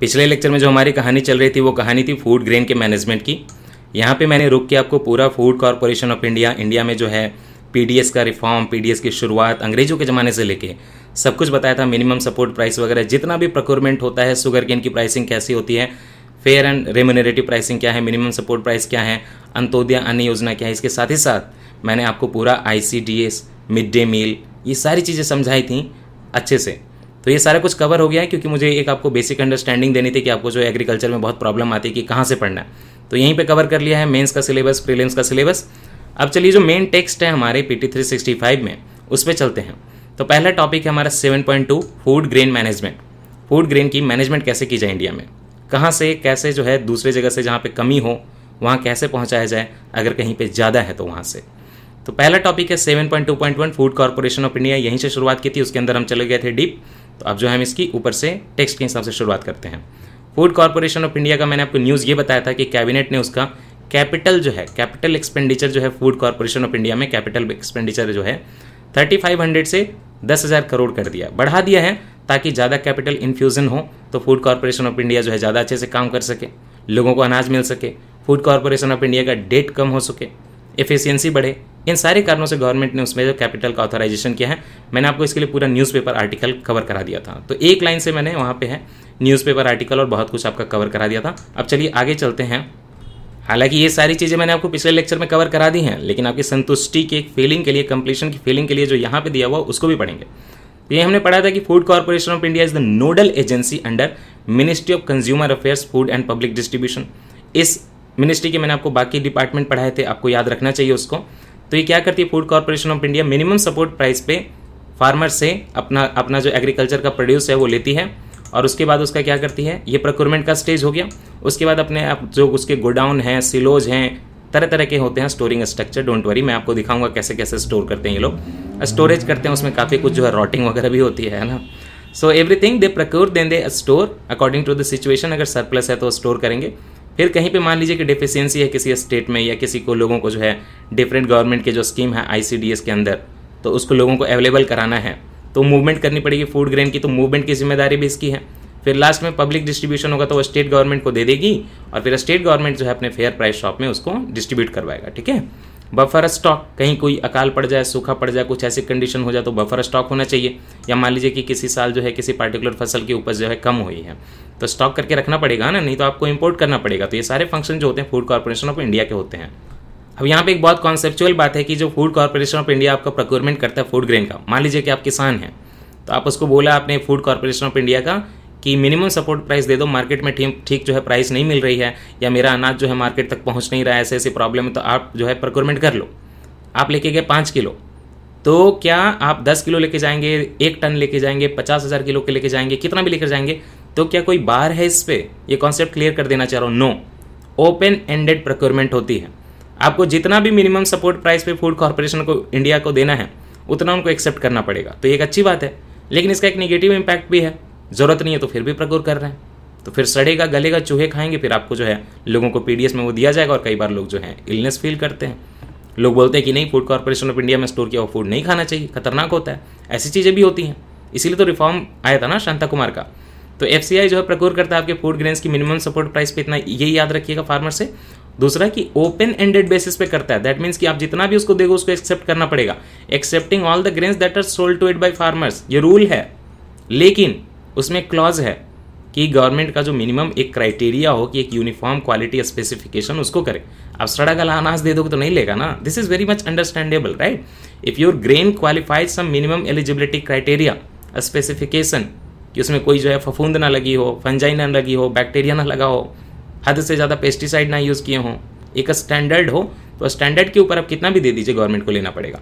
पिछले लेक्चर में जो हमारी कहानी चल रही थी वो कहानी थी फूड ग्रेन के मैनेजमेंट की यहाँ पे मैंने रुक के आपको पूरा food corporation of India India में जो है पीडीएस का रिफॉर्म पीडीएस की शुरुआत अंग्रेजों के ज़माने से लेके सब कुछ बताया था मिनिमम सपोर्ट प्राइस वगैरह जितना भी प्रोक्योरमेंट होता है सुगर केन की प्राइसिंग कैसी होती है फेयर एंड रेमोनरेटिव प्राइसिंग क्या है मिनिमम सपोर्ट प्राइस क्या है अंत्योदय अन्न योजना क्या है इसके साथ ही साथ मैंने आपको पूरा I C D S mid day meal ये सारी चीज़ें समझाई थी अच्छे से तो ये सारा कुछ कवर हो गया है क्योंकि मुझे एक आपको बेसिक अंडरस्टैंडिंग देनी थी कि आपको जो एग्रीकल्चर में बहुत प्रॉब्लम आती है कि कहाँ से पढ़ना है तो यहीं पे कवर कर लिया है मेंस का सिलेबस प्रीलिम्स का सिलेबस अब चलिए जो मेन टेक्स्ट है हमारे P T three sixty five में उस पर चलते हैं तो पहला टॉपिक है हमारा seven point two food grain management food grain की मैनेजमेंट कैसे की जाए इंडिया में कहाँ से कैसे जो है दूसरे जगह से जहाँ पे कमी हो वहाँ कैसे पहुँचाया जाए अगर कहीं पे ज़्यादा है तो वहाँ से तो पहला टॉपिक है seven point two point one food corporation of India यहीं से शुरुआत की थी उसके अंदर हम चले गए थे डीप तो अब जो हम इसकी ऊपर से टेक्स्ट के हिसाब से शुरुआत करते हैं फूड कॉरपोरेशन ऑफ इंडिया का मैंने आपको न्यूज़ ये बताया था कि कैबिनेट ने उसका कैपिटल जो है कैपिटल एक्सपेंडिचर जो है फूड कॉरपोरेशन ऑफ इंडिया में कैपिटल एक्सपेंडिचर जो है थर्टी फाइव हंड्रेड से दस हज़ार करोड़ कर दिया बढ़ा दिया है ताकि ज़्यादा कैपिटल इन्फ्यूज़न हो तो फूड कॉरपोरेशन ऑफ इंडिया जो है ज़्यादा अच्छे से काम कर सके लोगों को अनाज मिल सके फूड कॉरपोरेशन ऑफ इंडिया का डेट कम हो सके एफिशियंसी बढ़े इन सारे कारणों से गवर्नमेंट ने उसमें जो कैपिटल का ऑथोराइजेशन किया है मैंने आपको इसके लिए पूरा न्यूज़पेपर आर्टिकल कवर करा दिया था तो एक लाइन से मैंने वहाँ पे है न्यूज़पेपर आर्टिकल और बहुत कुछ आपका कवर करा दिया था अब चलिए आगे चलते हैं हालांकि ये सारी चीज़ें मैंने आपको पिछले लेक्चर में कवर करा दी हैं लेकिन आपकी संतुष्टि की फीलिंग के लिए कंप्लीशन की फीलिंग के लिए जो यहाँ पे दिया हुआ उसको भी पढ़ेंगे तो ये हमने पढ़ा था कि food corporation of India is the nodal agency under ministry of consumer affairs food and public distribution इस मिनिस्ट्री के मैंने आपको बाकी डिपार्टमेंट पढ़ाए थे आपको याद रखना चाहिए उसको तो ये क्या करती है food corporation of India minimum support price पे फार्मर से अपना अपना जो एग्रीकल्चर का प्रोड्यूस है वो लेती है और उसके बाद उसका क्या करती है ये प्रोक्योरमेंट का स्टेज हो गया उसके बाद अपने आप जो उसके गोडाउन हैं सिलोज हैं तरह तरह के होते हैं स्टोरिंग स्ट्रक्चर डोंट वरी मैं आपको दिखाऊंगा कैसे कैसे स्टोर करते हैं ये लोग स्टोरेज करते हैं उसमें काफ़ी कुछ जो है रॉटिंग वगैरह भी होती है ना so everything they procure then they store according to the situation अगर सरप्लस है तो स्टोर करेंगे फिर कहीं पे मान लीजिए कि डिफिशियंसी है किसी स्टेट में या किसी को लोगों को जो है डिफरेंट गवर्नमेंट के जो स्कीम है आई के अंदर तो उसको लोगों को अवेलेबल कराना है तो मूवमेंट करनी पड़ेगी फूड ग्रेन की तो मूवमेंट की जिम्मेदारी भी इसकी है फिर लास्ट में पब्लिक डिस्ट्रीब्यूशन होगा तो वो स्टेट गवर्नमेंट को दे देगी और फिर स्टेट गवर्नमेंट जो है अपने फेयर प्राइस शॉप में उसको डिस्ट्रीब्यूट करवाएगा ठीक है बफर स्टॉक कहीं कोई अकाल पड़ जाए सूखा पड़ जाए कुछ ऐसी कंडीशन हो जाए तो बफर स्टॉक होना चाहिए या मान लीजिए कि किसी साल जो है किसी पार्टिकुलर फसल की उपज जो है कम हुई है तो स्टॉक करके रखना पड़ेगा ना नहीं तो आपको इम्पोर्ट करना पड़ेगा तो ये सारे फंक्शन जो होते हैं फूड कॉरपोरेशन ऑफ इंडिया के होते हैं अब यहाँ पे एक बहुत कॉन्सेप्चुअल बात है कि जो फूड कॉरपोरेशन ऑफ इंडिया आपका प्रोक्योरमेंट करता है फूड ग्रेन का मान लीजिए कि आप किसान हैं तो आप उसको बोला आपने फूड कॉरपोरेशन ऑफ इंडिया का कि मिनिमम सपोर्ट प्राइस दे दो मार्केट में ठीक जो है प्राइस नहीं मिल रही है या मेरा अनाज जो है मार्केट तक पहुँच नहीं रहा है ऐसे ऐसी प्रॉब्लम है तो आप जो है प्रोक्योरमेंट कर लो आप लेके गए पाँच किलो तो क्या आप दस किलो लेके जाएंगे एक टन लेके जाएंगे पचास हज़ार किलो के लेके जाएंगे कितना भी लेकर जाएंगे तो क्या कोई बाहर है इस पर यह कॉन्सेप्ट क्लियर कर देना चाह रहा हूँ नो ओपन एंडेड प्रोक्योरमेंट होती है आपको जितना भी मिनिमम सपोर्ट प्राइस पे फूड कॉरपोरेशन को इंडिया को देना है उतना उनको एक्सेप्ट करना पड़ेगा तो एक अच्छी बात है लेकिन इसका एक निगेटिव इम्पैक्ट भी है ज़रूरत नहीं है तो फिर भी प्रकोर कर रहे हैं तो फिर सड़ेगा गलेगा चूहे खाएंगे फिर आपको जो है लोगों को पीडीएस में वो दिया जाएगा और कई बार लोग जो है इलनेस फील करते हैं लोग बोलते हैं कि नहीं फूड कॉरपोरेशन ऑफ इंडिया में स्टोर किया हुआ फूड नहीं खाना चाहिए खतरनाक होता है ऐसी चीज़ें भी होती हैं इसीलिए तो रिफॉर्म आया था ना शांता कुमार का तो एफ जो है प्रकोर करता है आपके फूड ग्रेन्स की मिनिमम सपोर्ट प्राइस पे इतना ये याद रखिएगा फार्मर से दूसरा कि ओपन एंडेड बेसिस पे करता है दैट मीन्स कि आप जितना भी उसको देगा उसको एक्सेप्ट करना पड़ेगा accepting all the grains that are sold to it by farmers ये रूल है लेकिन उसमें क्लॉज है कि गवर्नमेंट का जो मिनिमम एक क्राइटेरिया हो कि एक यूनिफॉर्म क्वालिटी स्पेसिफिकेशन उसको करे आप सड़क गला अनाज दे दोगे तो नहीं लेगा ना this is very much understandable right if your grain qualified some minimum eligibility criteria specification कि उसमें कोई जो है फफूंद ना लगी हो फंजाई ना लगी हो बैक्टीरिया ना लगा हो हद से ज़्यादा पेस्टिसाइड ना यूज़ किए हों एक स्टैंडर्ड हो तो स्टैंडर्ड के ऊपर आप कितना भी दे दीजिए गवर्नमेंट को लेना पड़ेगा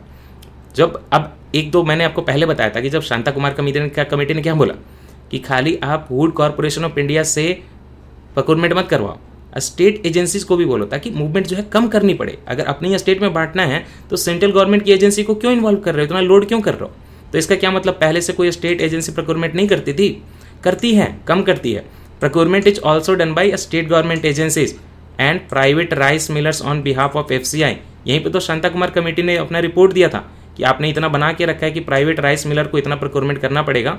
जब अब एक दो मैंने आपको पहले बताया था कि जब शांता कुमार कमेटी ने क्या कमेटी ने क्या बोला कि खाली आप वूड कॉरपोरेशन ऑफ इंडिया से प्रक्रूटमेंट मत करवाओ स्टेट एजेंसीज को भी बोलो ताकि मूवमेंट जो है कम करनी पड़े अगर अपने स्टेट में बांटना है तो सेंट्रल गवर्नमेंट की एजेंसी को क्यों इन्वॉल्व कर रहे हो इतना लोड क्यों कर रहे हो तो इसका क्या मतलब पहले से कोई स्टेट एजेंसी प्रोक्योरमेंट नहीं करती थी करती है कम करती है procurement is also done by state government agencies and private rice millers on behalf of F यहीं पर तो शांता कुमार कमेटी ने अपना रिपोर्ट दिया था कि आपने इतना बना के रखा है कि प्राइवेट राइस मिलर को इतना प्रोक्योरमेंट करना पड़ेगा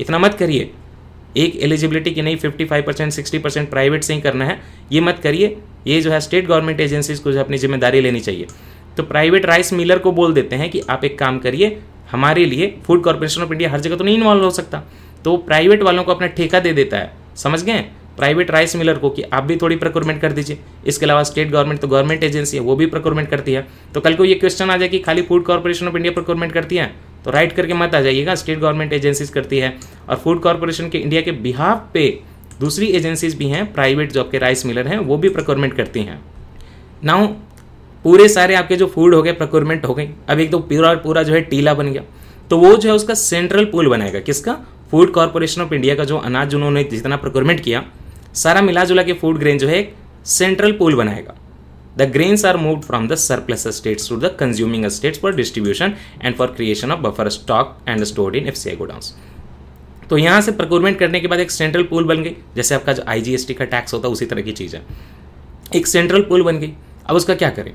इतना मत करिए एक एलिजिबिलिटी की नहीं 55 परसेंट सिक्सटी परसेंट प्राइवेट से ही करना है ये मत करिए ये जो है स्टेट गवर्नमेंट एजेंसीज को जो अपनी जिम्मेदारी लेनी चाहिए तो प्राइवेट राइस मिलर को बोल देते हैं कि आप एक काम करिए हमारे लिए फूड कॉरपोरेशन ऑफ इंडिया हर जगह तो नहीं इन्वॉल्व हो सकता तो प्राइवेट वालों को अपना ठेका दे देता है समझ गए प्राइवेट राइस मिलर को कि आप भी थोड़ी प्रोक्योरमेंट कर दीजिए इसके अलावा स्टेट गवर्नमेंट तो गवर्नमेंट एजेंसी है वो भी प्रोक्योरमेंट करती है तो कल को ये क्वेश्चन आ जाए कि खाली food corporation of India procurement करती है तो राइट करके मत आ जाइएगा स्टेट गवर्नमेंट एजेंसीज करती है और फूड कॉरपोरेशन के इंडिया के बिहाफ पे दूसरी एजेंसीज भी हैं प्राइवेट जॉब के राइस मिलर हैं वो भी प्रोक्योरमेंट करती हैं नाउ पूरे सारे आपके जो फूड हो गए प्रोक्योरमेंट हो गई अब एक तो पूरा पूरा जो है टीला बन गया तो वो जो है उसका सेंट्रल पूल बनाएगा किसका फूड कॉरपोरेशन ऑफ इंडिया का जो अनाज उन्होंने जितना प्रोक्योरमेंट किया सारा मिला जुला के फूड ग्रेन जो है सेंट्रल पूल बनाएगा the grains are move from the surplus states to the consuming states for distribution and for creation of buffer stock and stored in F C godowns तो यहाँ से प्रोक्योरमेंट करने के बाद एक सेंट्रल पूल बन गई जैसे आपका जो आईजीएसटी का टैक्स होता है उसी तरह की चीज़ है एक सेंट्रल पूल बन गई अब उसका क्या करें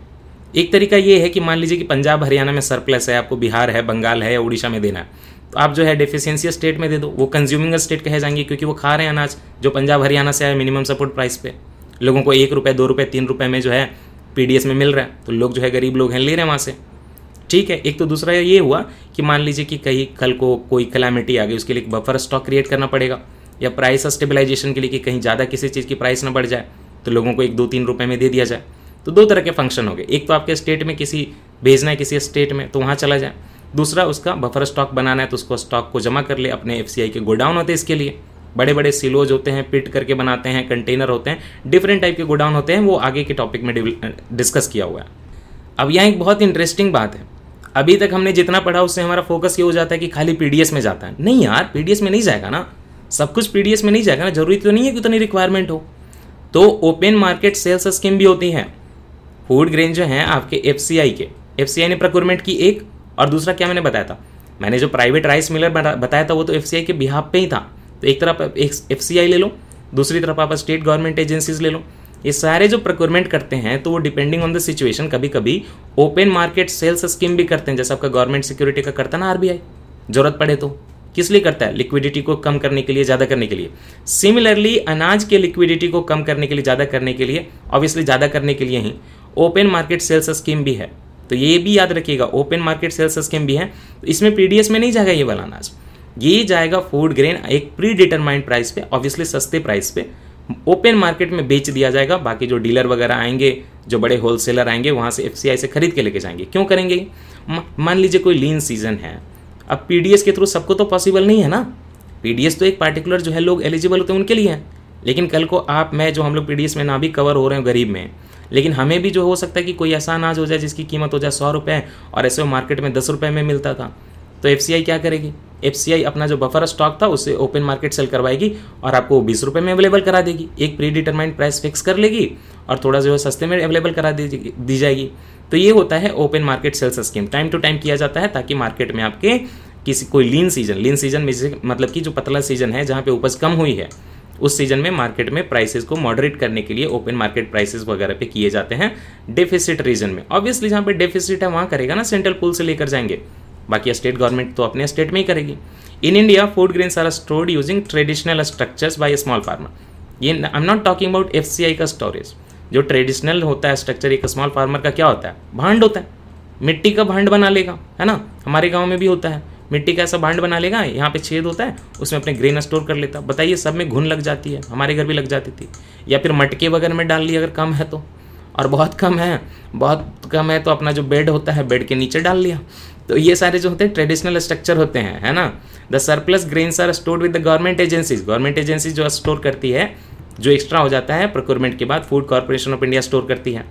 एक तरीका ये है कि मान लीजिए कि पंजाब हरियाणा में सरप्लस है आपको बिहार है बंगाल है या उड़ीसा में देना है तो आप जो है डेफिशियंसी स्टेट में दे दो वो कंज्यूमिंग स्टेट कहे जाएंगे क्योंकि वो खा रहे हैं अनाज जो पंजाब हरियाणा से आए मिनिमम सपोर्ट प्राइस पे लोगों को एक रुपये दो रुपये तीन रुपये में जो है पी में मिल रहा है तो लोग जो है गरीब लोग हैं ले रहे हैं वहाँ से ठीक है एक तो दूसरा ये हुआ कि मान लीजिए कि कहीं कल को कोई कलामिटी आ गई उसके लिए बफर स्टॉक क्रिएट करना पड़ेगा या प्राइस स्टेबलाइजेशन के लिए कि कहीं ज़्यादा किसी चीज़ की प्राइस ना बढ़ जाए तो लोगों को एक दो तीन रुपये में दे दिया जाए तो दो तरह के फंक्शन हो गए एक तो आपके स्टेट में किसी भेजना है किसी स्टेट में तो वहाँ चला जाए दूसरा उसका बफर स्टॉक बनाना है तो उसको स्टॉक को जमा कर ले अपने एफ के गोडाउन होते हैं इसके लिए बड़े बड़े सिलोज होते हैं पिट करके बनाते हैं कंटेनर होते हैं डिफरेंट टाइप के गोडाउन होते हैं वो आगे के टॉपिक में डिस्कस किया हुआ है अब यहाँ एक बहुत इंटरेस्टिंग बात है अभी तक हमने जितना पढ़ा उससे हमारा फोकस ये हो जाता है कि खाली पी में जाता है नहीं यार पी में नहीं जाएगा ना सब कुछ पी में नहीं जाएगा ना जरूरी तो नहीं है कि उतनी रिक्वायरमेंट हो तो ओपन मार्केट सेल्स स्कीम भी होती है फूड ग्रेन जो हैं आपके एफ के एफ ने प्रोक्योरमेंट की एक और दूसरा क्या मैंने बताया था मैंने जो प्राइवेट राइस मिलर बताया था वो तो एफ के बिहाफ पे ही था तो एक तरफ एफ ले लो दूसरी तरफ आप स्टेट गवर्नमेंट एजेंसीज ले लो ये सारे जो प्रोक्योरमेंट करते हैं तो वो डिपेंडिंग ऑन द सिचुएशन कभी कभी ओपन मार्केट सेल्स स्कीम भी करते हैं जैसे आपका गवर्नमेंट सिक्योरिटी का करता ना आरबीआई जरूरत पड़े तो किस लिए करता है लिक्विडिटी को कम करने के लिए ज़्यादा करने के लिए सिमिलरली अनाज के लिक्विडिटी को कम करने के लिए ज़्यादा करने के लिए ऑब्वियसली ज़्यादा करने के लिए ही ओपन मार्केट सेल्स स्कीम भी है तो ये भी याद रखिएगा ओपन मार्केट सेल्स स्कीम भी है तो इसमें पीडीएस में नहीं जाएगा ये वाला अनाज ये जाएगा फूड ग्रेन एक प्री डिटरमाइंड प्राइस पे ऑब्वियसली सस्ते प्राइस पे ओपन मार्केट में बेच दिया जाएगा बाकी जो डीलर वगैरह आएंगे जो बड़े होलसेलर आएंगे वहाँ से एफ से खरीद के लेके जाएंगे क्यों करेंगे मान लीजिए कोई लीन सीजन है अब पी के थ्रू सबको तो पॉसिबल नहीं है ना पी तो एक पार्टिकुलर जो है लोग एलिजिबल होते हैं उनके लिए है लेकिन कल को आप मैं जो हम लोग पी में ना भी कवर हो रहे हैं गरीब में लेकिन हमें भी जो हो सकता है कि कोई ऐसा अनाज हो जाए जिसकी कीमत हो जाए सौ रुपये और ऐसे वो मार्केट में दस रुपये में मिलता था तो एफ क्या करेगी एफ अपना जो बफर स्टॉक था उसे ओपन मार्केट सेल करवाएगी और आपको बीस रुपये में अवेलेबल करा देगी एक प्री डिटरमाइंड प्राइस फिक्स कर लेगी और थोड़ा जो है सस्ते में अवेलेबल करा दी जाएगी तो ये होता है open market sales scheme time to time किया जाता है ताकि मार्केट में आपके किसी कोई लीन सीजन लीन सीजन में मतलब कि जो पतला सीजन है जहाँ पे उपज कम हुई है उस सीजन में मार्केट में प्राइसेस को मॉडरेट करने के लिए ओपन मार्केट प्राइसेस वगैरह पे किए जाते हैं डेफिसिट रीजन में ऑब्वियसली जहाँ पे डेफिसिट है वहाँ करेगा ना सेंट्रल पुल से लेकर जाएंगे बाकी स्टेट गवर्नमेंट तो अपने स्टेट में ही करेगी in India food grains are stored using traditional structures by small farmer ये I am not talking about F का स्टोरेज जो ट्रेडिशनल होता है स्ट्रक्चर एक स्मॉल फार्मर का क्या होता है भांड होता है मिट्टी का भांड बना लेगा है ना हमारे गाँव में भी होता है मिट्टी का ऐसा भांड बना लेगा यहाँ पे छेद होता है उसमें अपने ग्रेन स्टोर कर लेता बताइए सब में घुन लग जाती है हमारे घर भी लग जाती थी या फिर मटके वगैरह में डाल लिया अगर कम है तो और बहुत कम है बहुत कम है तो अपना जो बेड होता है बेड के नीचे डाल लिया तो ये सारे जो होते हैं ट्रेडिशनल स्ट्रक्चर होते हैं है ना the surplus grains are store with the government agencies government agency जो स्टोर करती है जो एक्स्ट्रा हो जाता है प्रोक्योरमेंट के बाद food corporation of India store करती है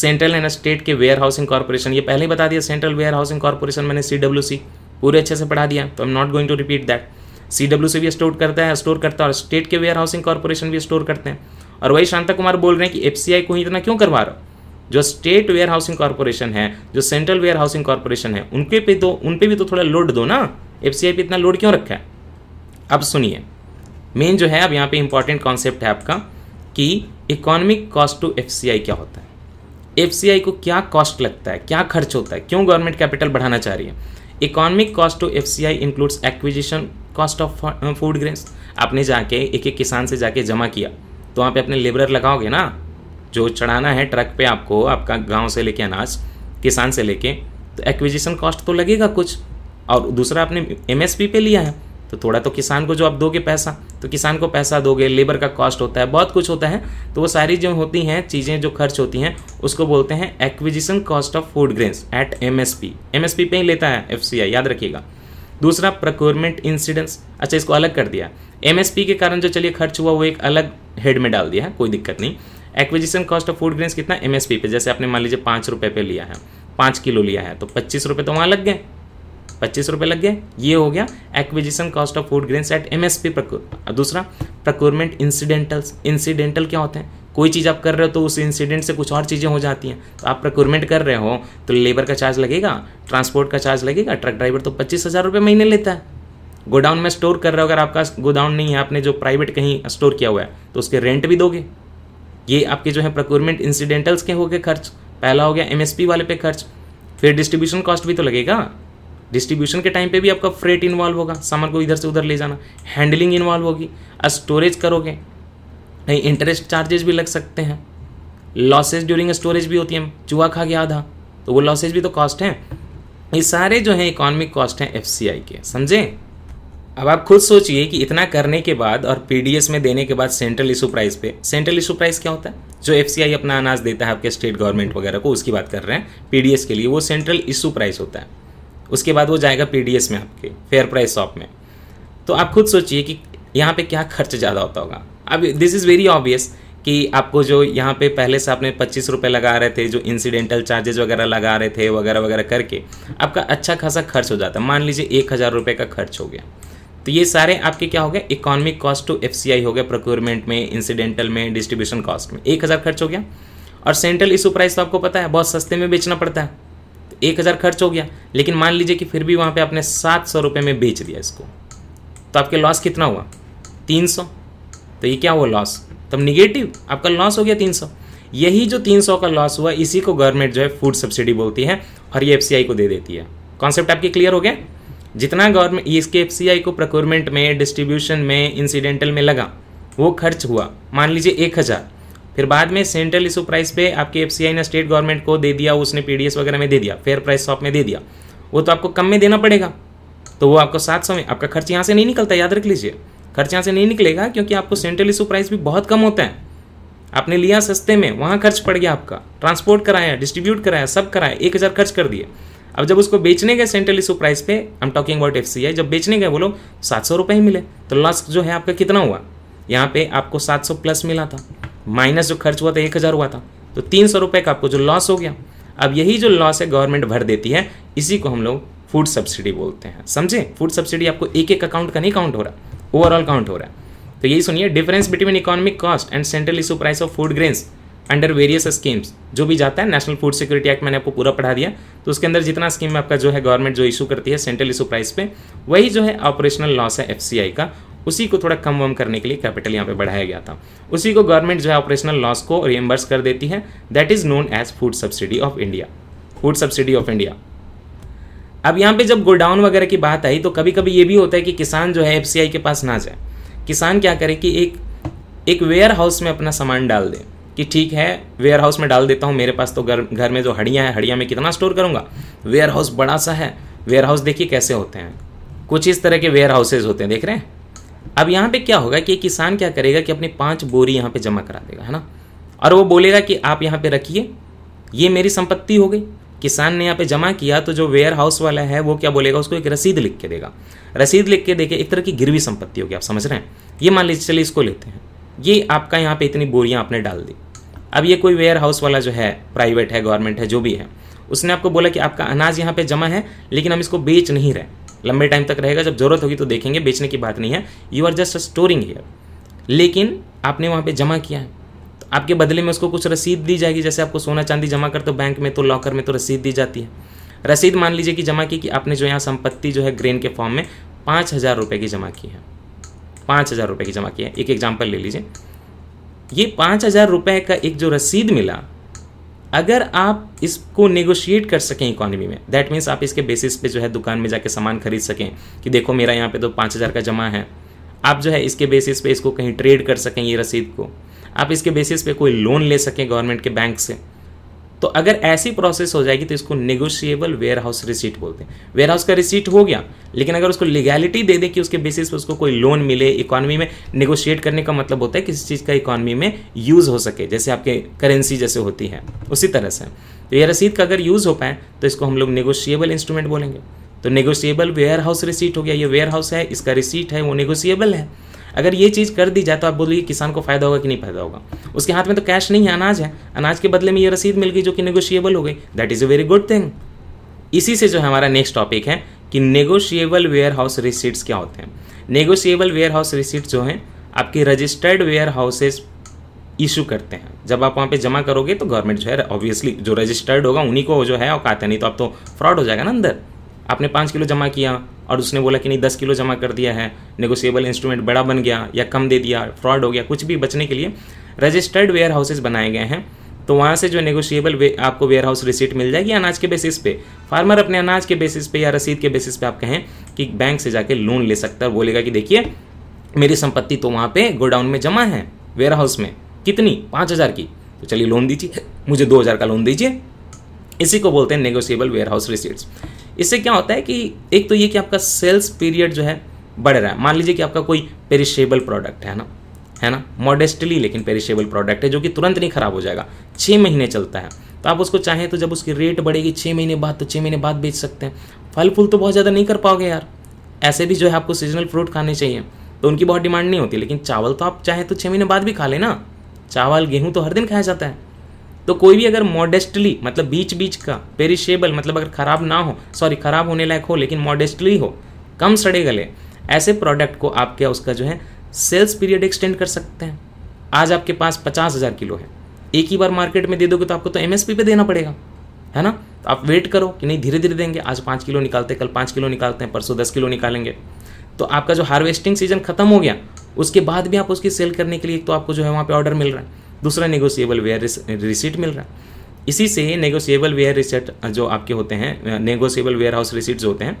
सेंट्रल एंड स्टेट के वेयर हाउसिंग कॉरपोरेशन ये पहले ही बता दिया सेंट्रल वेयर हाउसिंग कॉरपोरेशन मैंने सी डब्ल्यू सी पूरे अच्छे से पढ़ा दिया तो I am not going to repeat that C W से भी स्टोर करता है स्टोर करता है और स्टेट के वेयर हाउसिंग कॉरपोरेशन भी स्टोर करते हैं और वही शांता कुमार बोल रहे हैं कि एफ को इतना क्यों करवा रहा जो स्टेट वेयर हाउसिंग कॉरपोरेशन है जो सेंट्रल वेयर हाउसिंग कॉरपोरेशन है उनके पे तो उन पे भी तो थोड़ा लोड दो ना एफ सी पे इतना लोड क्यों रखा है अब सुनिए मेन जो है अब यहाँ पे इंपॉर्टेंट कॉन्सेप्ट है आपका कि इकोनॉमिक कॉस्ट टू एफ क्या होता है एफ को क्या कॉस्ट लगता है क्या खर्च होता है क्यों गवर्नमेंट कैपिटल बढ़ाना चाह रही है economic cost to F C I includes acquisition cost of food grains आपने जाके एक एक किसान से जाके जमा किया तो वहाँ पे अपने लेबरर लगाओगे ना जो चढ़ाना है ट्रक पे आपको आपका गांव से लेके अनाज किसान से लेके तो एक्विजिशन कॉस्ट तो लगेगा कुछ और दूसरा आपने एम पे लिया है तो थोड़ा तो किसान को जो आप दोगे पैसा तो किसान को पैसा दोगे लेबर का कॉस्ट होता है बहुत कुछ होता है तो वो सारी जो होती हैं चीज़ें जो खर्च होती हैं उसको बोलते हैं acquisition cost of food grains at M S P M S P पे ही लेता है एफ सी आई याद रखिएगा दूसरा प्रोक्योरमेंट इंसिडेंस अच्छा इसको अलग कर दिया एम एस पी के कारण जो चलिए खर्च हुआ वो एक अलग हेड में डाल दिया है कोई दिक्कत नहीं acquisition cost of food grains कितना एम एस पी पे जैसे आपने मान लीजिए पाँच रुपये पे लिया है पाँच किलो लिया है तो पच्चीस रुपये तो वहाँ लग गए पच्चीस रुपये लग गए ये हो गया acquisition cost of food grains at M S P दूसरा प्रक्योरमेंट इंसिडेंटल्स इंसिडेंटल क्या होते हैं कोई चीज़ आप कर रहे हो तो उस इंसिडेंट से कुछ और चीज़ें हो जाती हैं तो आप प्रक्योरमेंट कर रहे हो तो लेबर का चार्ज लगेगा ट्रांसपोर्ट का चार्ज लगेगा ट्रक ड्राइवर तो पच्चीस हज़ार रुपये महीने लेता है गोडाउन में स्टोर कर रहे हो अगर आपका गोडाउन नहीं है आपने जो प्राइवेट कहीं स्टोर किया हुआ है तो उसके रेंट भी दोगे ये आपके जो है प्रोक्योरमेंट इंसिडेंटल्स के हो गए खर्च पहला हो गया एमएसपी वाले पे खर्च फिर डिस्ट्रीब्यूशन कॉस्ट भी तो लगेगा डिस्ट्रीब्यूशन के टाइम पे भी आपका फ्रेट इन्वॉल्व होगा सामान को इधर से उधर ले जाना हैंडलिंग इन्वॉल्व होगी स्टोरेज करोगे नहीं इंटरेस्ट चार्जेस भी लग सकते हैं लॉसेज ड्यूरिंग स्टोरेज भी होती है चूहा खा गया आधा तो वो लॉसेज भी तो कॉस्ट हैं ये सारे जो हैं इकोनॉमिक कॉस्ट हैं एफ के समझें अब आप खुद सोचिए कि इतना करने के बाद और पी में देने के बाद सेंट्रल इशू प्राइस पे सेंट्रल इशू प्राइस क्या होता है जो एफ अपना अनाज देता है आपके स्टेट गवर्नमेंट वगैरह को उसकी बात कर रहे हैं पी के लिए वो सेंट्रल इशू प्राइस होता है उसके बाद वो जाएगा पी में आपके फेयर प्राइस शॉप में तो आप खुद सोचिए कि यहाँ पे क्या खर्च ज़्यादा होता होगा अब दिस इज़ वेरी ऑब्वियस कि आपको जो यहाँ पे पहले से आपने पच्चीस रुपये लगा रहे थे जो इंसिडेंटल चार्जेज वगैरह लगा रहे थे वगैरह वगैरह करके आपका अच्छा खासा खर्च हो जाता है मान लीजिए एक हज़ार रुपये का खर्च हो गया तो ये सारे आपके क्या हो गए इकोनॉमिक कॉस्ट टू एफ हो गया प्रोक्योरमेंट में इंसिडेंटल में डिस्ट्रीब्यूशन कॉस्ट में एक हज़ार खर्च हो गया और सेंट्रल इशू प्राइस तो आपको पता है बहुत सस्ते में बेचना पड़ता है एक हज़ार खर्च हो गया लेकिन मान लीजिए कि फिर भी वहाँ पे आपने सात सौ रुपये में बेच दिया इसको तो आपके लॉस कितना हुआ तीन सौ तो ये क्या हुआ लॉस तब निगेटिव आपका लॉस हो गया तीन सौ यही जो तीन सौ का लॉस हुआ इसी को गवर्नमेंट जो है फूड सब्सिडी बोलती है और ये एफ को दे देती है कॉन्सेप्ट आपके क्लियर हो गया जितना गवर्नमेंट इसके एफ को प्रोक्योरमेंट में डिस्ट्रीब्यूशन में इंसिडेंटल में लगा वो खर्च हुआ मान लीजिए एक हज़ार फिर बाद में सेंट्रल इशू प्राइस पे आपके एफ ने स्टेट गवर्नमेंट को दे दिया उसने पी वगैरह में दे दिया फेयर प्राइस शॉप में दे दिया वो तो आपको कम में देना पड़ेगा तो वो आपको सात सौ में आपका खर्च यहाँ से नहीं निकलता याद रख लीजिए खर्च यहाँ से नहीं निकलेगा क्योंकि आपको सेंट्रल इशू प्राइस भी बहुत कम होता है आपने लिया सस्ते में वहाँ खर्च पड़ गया आपका ट्रांसपोर्ट कराया डिस्ट्रीब्यूट कराया सब कराया एक हज़ार खर्च कर दिए अब जब उसको बेचने गए सेंट्रल इशू प्राइस पे I am talking about F जब बेचने गए वो लोग सात सौ रुपये ही मिले तो लॉस जो है आपका कितना हुआ यहाँ पे आपको सात सौ प्लस मिला था माइनस जो खर्च हुआ था एक हज़ार हुआ था तो तीन सौ रुपये का आपको जो लॉस हो गया अब यही जो लॉस है गवर्नमेंट भर देती है इसी को हम लोग फूड सब्सिडी बोलते हैं समझे फूड सब्सिडी आपको एक एक अकाउंट का नहीं काउंट हो रहा ओवरऑल काउंट हो रहा है तो यही सुनिए difference between economic cost and central issue price of food grains under various schemes जो भी जाता है नेशनल फूड सिक्योरिटी एक्ट मैंने आपको पूरा पढ़ा दिया तो उसके अंदर जितना स्कीम आपका जो है गवर्नमेंट जो इशू करती है सेंट्रल इशू प्राइस पे वही जो है ऑपरेशनल लॉस है एफ का उसी को थोड़ा कम वम करने के लिए कैपिटल यहाँ पे बढ़ाया गया था उसी को गवर्नमेंट जो है ऑपरेशनल लॉस को रिएम्बर्स कर देती है that is known as food subsidy of India food subsidy of India अब यहाँ पे जब गोडाउन वगैरह की बात आई तो कभी कभी ये भी होता है कि किसान जो है एफ के पास ना जाए किसान क्या करे कि एक एक वेयर हाउस में अपना सामान डाल दे कि ठीक है वेयर हाउस में डाल देता हूँ मेरे पास तो घर घर में जो हड़ियाँ हैं हड़िया में कितना स्टोर करूँगा वेयर हाउस बड़ा सा है वेयर हाउस देखिए कैसे होते हैं कुछ इस तरह के वेयर हाउसेज होते हैं देख रहे हैं अब यहाँ पे क्या होगा कि किसान क्या करेगा कि अपनी पाँच बोरी यहाँ पे जमा करा देगा है ना और वो बोलेगा कि आप यहाँ पे रखिए ये मेरी संपत्ति हो गई किसान ने यहाँ पे जमा किया तो जो वेयर हाउस वाला है वो क्या बोलेगा उसको एक रसीद लिख के देगा रसीद लिख के देखे एक तरह की गिरवी संपत्ति होगी आप समझ रहे हैं ये मान लीजिए चलिए इसको लेते हैं ये आपका यहाँ पे इतनी बोरियाँ आपने डाल दी अब ये कोई वेयर हाउस वाला जो है प्राइवेट है गवर्नमेंट है जो भी है उसने आपको बोला कि आपका अनाज यहाँ पे जमा है लेकिन हम इसको बेच नहीं रहे लंबे टाइम तक रहेगा जब जरूरत होगी तो देखेंगे बेचने की बात नहीं है you are just storing here लेकिन आपने वहाँ पर जमा किया है तो आपके बदले में उसको कुछ रसीद दी जाएगी जैसे आपको सोना चांदी जमा कर तो बैंक में तो लॉकर में तो रसीद दी जाती है रसीद मान लीजिए कि जमा की कि आपने जो यहाँ संपत्ति जो है ग्रेन के फॉर्म में पाँच हज़ार रुपये की जमा की है पाँच हज़ार रुपये की जमा की है एक एग्जाम्पल ले लीजिए ये पाँच हज़ार रुपये का एक जो रसीद मिला अगर आप इसको नेगोशिएट कर सकें इकोनॉमी में दैट मीन्स आप इसके बेसिस पे जो है दुकान में जाके सामान खरीद सकें कि देखो मेरा यहाँ पे तो पाँच हज़ार का जमा है आप जो है इसके बेसिस पे इसको कहीं ट्रेड कर सकें ये रसीद को आप इसके बेसिस पे कोई लोन ले सकें गवर्नमेंट के बैंक से तो अगर ऐसी प्रोसेस हो जाएगी तो इसको निगोशिएबल वेयर हाउस रिसीट बोलते हैं वेयर हाउस का रिसीट हो गया लेकिन अगर उसको लीगैलिटी दे दें कि उसके बेसिस पर उसको कोई लोन मिले इकॉनमी में निगोशिएट करने का मतलब होता है किसी चीज़ का इकॉनमी में यूज़ हो सके जैसे आपके करेंसी जैसे होती है उसी तरह से तो यह रसीद का अगर यूज़ हो पाए तो इसको हम लोग निगोशिएबल इंस्ट्रूमेंट बोलेंगे तो निगोशिएबल वेयर हाउस रिसीट हो गया ये वेयर हाउस है इसका रिसीट है वो निगोशिएबल है अगर ये चीज़ कर दी जाए तो आप बोलिए किसान को फ़ायदा होगा कि नहीं फ़ायदा होगा उसके हाथ में तो कैश नहीं है अनाज है अनाज के बदले में ये रसीद मिल गई जो कि नेगोशिएबल हो गई that is a very good thing इसी से जो है हमारा नेक्स्ट टॉपिक है कि नेगोशिएबल वेयर हाउस रिसीट्स क्या होते हैं नेगोशिएबल वेयर हाउस रिसीट्स जो हैं आपके रजिस्टर्ड वेयर हाउसेज इशू करते हैं जब आप वहाँ पे जमा करोगे तो गवर्नमेंट जो है ऑब्वियसली जो रजिस्टर्ड होगा उन्हीं को जो है औकात है नहीं तो आप तो फ्रॉड हो जाएगा ना अंदर आपने पाँच किलो जमा किया और उसने बोला कि नहीं दस किलो जमा कर दिया है नेगोशिएबल इंस्ट्रूमेंट बड़ा बन गया या कम दे दिया फ्रॉड हो गया कुछ भी बचने के लिए रजिस्टर्ड वेयर हाउसेज बनाए गए हैं तो वहाँ से जो नेगोशिएबल आपको वेयर हाउस रिसीट मिल जाएगी अनाज के बेसिस पे फार्मर अपने अनाज के बेसिस पे या रसीद के बेसिस पे आप कहें कि बैंक से जाके लोन ले सकता है और बोलेगा कि देखिए मेरी संपत्ति तो वहाँ पे गोडाउन में जमा है वेयर हाउस में कितनी पाँच हज़ार की तो चलिए लोन दीजिए मुझे दो हज़ार का लोन दीजिए इसी को बोलते हैं नेगोशिएबल वेयर हाउस रिसीट्स इससे क्या होता है कि एक तो ये कि आपका सेल्स पीरियड जो है बढ़ रहा है मान लीजिए कि आपका कोई पेरिशेबल प्रोडक्ट है ना है ना मॉडेस्टली लेकिन पेरिशेबल प्रोडक्ट है जो कि तुरंत नहीं खराब हो जाएगा छः महीने चलता है तो आप उसको चाहें तो जब उसकी रेट बढ़ेगी छः महीने बाद तो छः महीने बाद बेच सकते हैं फल फूल तो बहुत ज़्यादा नहीं कर पाओगे यार ऐसे भी जो है आपको सीजनल फ्रूट खाने चाहिए तो उनकी बहुत डिमांड नहीं होती लेकिन चावल तो आप चाहें तो छः महीने बाद भी खा लेना चावल गेहूँ तो हर दिन खाया जाता है तो कोई भी अगर मॉडेस्टली मतलब बीच बीच का पेरिशेबल मतलब अगर ख़राब ना हो सॉरी ख़राब होने लायक हो लेकिन मॉडेस्टली हो कम सड़े गले ऐसे प्रोडक्ट को आप क्या उसका जो है सेल्स पीरियड एक्सटेंड कर सकते हैं आज आपके पास पचास हज़ार किलो है एक ही बार मार्केट में दे दोगे तो आपको तो एम पे देना पड़ेगा है ना तो आप वेट करो कि नहीं धीरे धीरे देंगे आज पाँच किलो निकालते कल पाँच किलो निकालते हैं परसों दस किलो निकालेंगे तो आपका जो हार्वेस्टिंग सीजन खत्म हो गया उसके बाद भी आप उसकी सेल करने के लिए तो आपको जो है वहाँ पर ऑर्डर मिल रहा है दूसरा नेगोशिएबल वेयर रिसीट मिल रहा है इसी से नेगोशिएबल वेयर रिसीट जो आपके होते हैं नेगोशिएबल वेयर हाउस रिसीट जो होते हैं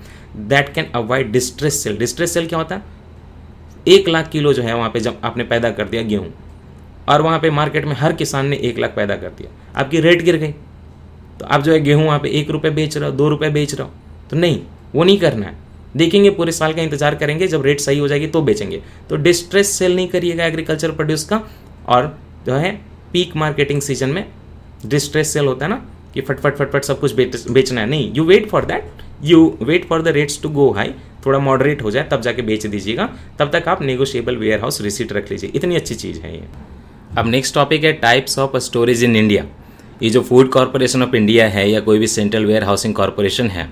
that can avoid distress sale distress sale क्या होता है एक लाख किलो जो है वहाँ पे जब आपने पैदा कर दिया गेहूँ और वहाँ पे मार्केट में हर किसान ने एक लाख पैदा कर दिया आपकी रेट गिर गई तो आप जो है गेहूँ वहाँ पे एक रुपये बेच रहे हो दो रुपये बेच रहे हो तो नहीं वो नहीं करना है देखेंगे पूरे साल का इंतजार करेंगे जब रेट सही हो जाएगी तो बेचेंगे तो डिस्ट्रेस सेल नहीं करिएगा एग्रीकल्चर प्रोड्यूस का और जो है पीक मार्केटिंग सीजन में डिस्ट्रेस सेल होता है ना कि फटफट फटफट सब कुछ बेचना है नहीं you wait for that you wait for the rates to go high थोड़ा मॉडरेट हो जाए तब जाके बेच दीजिएगा तब तक आप नेगोशिएबल वेयर हाउस रिसीट रख लीजिए इतनी अच्छी चीज़ है ये अब नेक्स्ट टॉपिक है types of storage in India ये जो फूड कॉरपोरेशन ऑफ इंडिया है या कोई भी सेंट्रल वेयर हाउसिंग कॉरपोरेशन है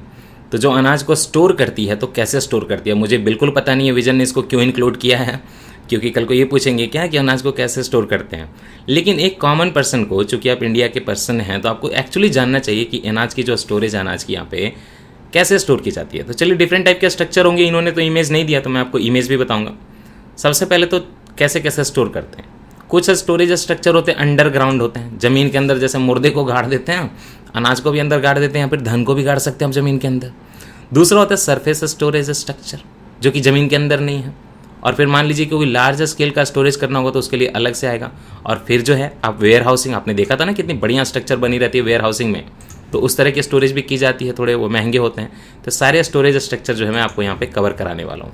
तो जो अनाज को स्टोर करती है तो कैसे स्टोर करती है मुझे बिल्कुल पता नहीं है विजन ने इसको क्यों इंक्लूड किया है क्योंकि कल को ये पूछेंगे क्या कि अनाज हाँ, को कैसे स्टोर करते हैं लेकिन एक कॉमन पर्सन को चूंकि आप इंडिया के पर्सन हैं तो आपको एक्चुअली जानना चाहिए कि अनाज की जो स्टोरेज अनाज की यहाँ पे कैसे स्टोर की जाती है तो चलिए डिफरेंट टाइप के स्ट्रक्चर होंगे इन्होंने तो इमेज नहीं दिया तो मैं आपको इमेज भी बताऊँगा सबसे पहले तो कैसे कैसे स्टोर करते हैं कुछ स्टोरेज स्ट्रक्चर होते हैं अंडरग्राउंड होते हैं ज़मीन के अंदर जैसे मुर्दे को गाड़ देते हैं अनाज को भी अंदर गाड़ देते हैं फिर धन को भी गाड़ सकते हैं हम ज़मीन के अंदर दूसरा होता है सरफेस स्टोरेज स्ट्रक्चर जो कि ज़मीन के अंदर नहीं है और फिर मान लीजिए क्योंकि लार्ज स्केल का स्टोरेज करना होगा तो उसके लिए अलग से आएगा और फिर जो है आप वेयर हाउसिंग आपने देखा था ना कितनी बढ़िया स्ट्रक्चर बनी रहती है वेयर हाउसिंग में तो उस तरह की स्टोरेज भी की जाती है थोड़े वो महंगे होते हैं तो सारे स्टोरेज स्ट्रक्चर जो है मैं आपको यहाँ पर कवर कराने वाला हूँ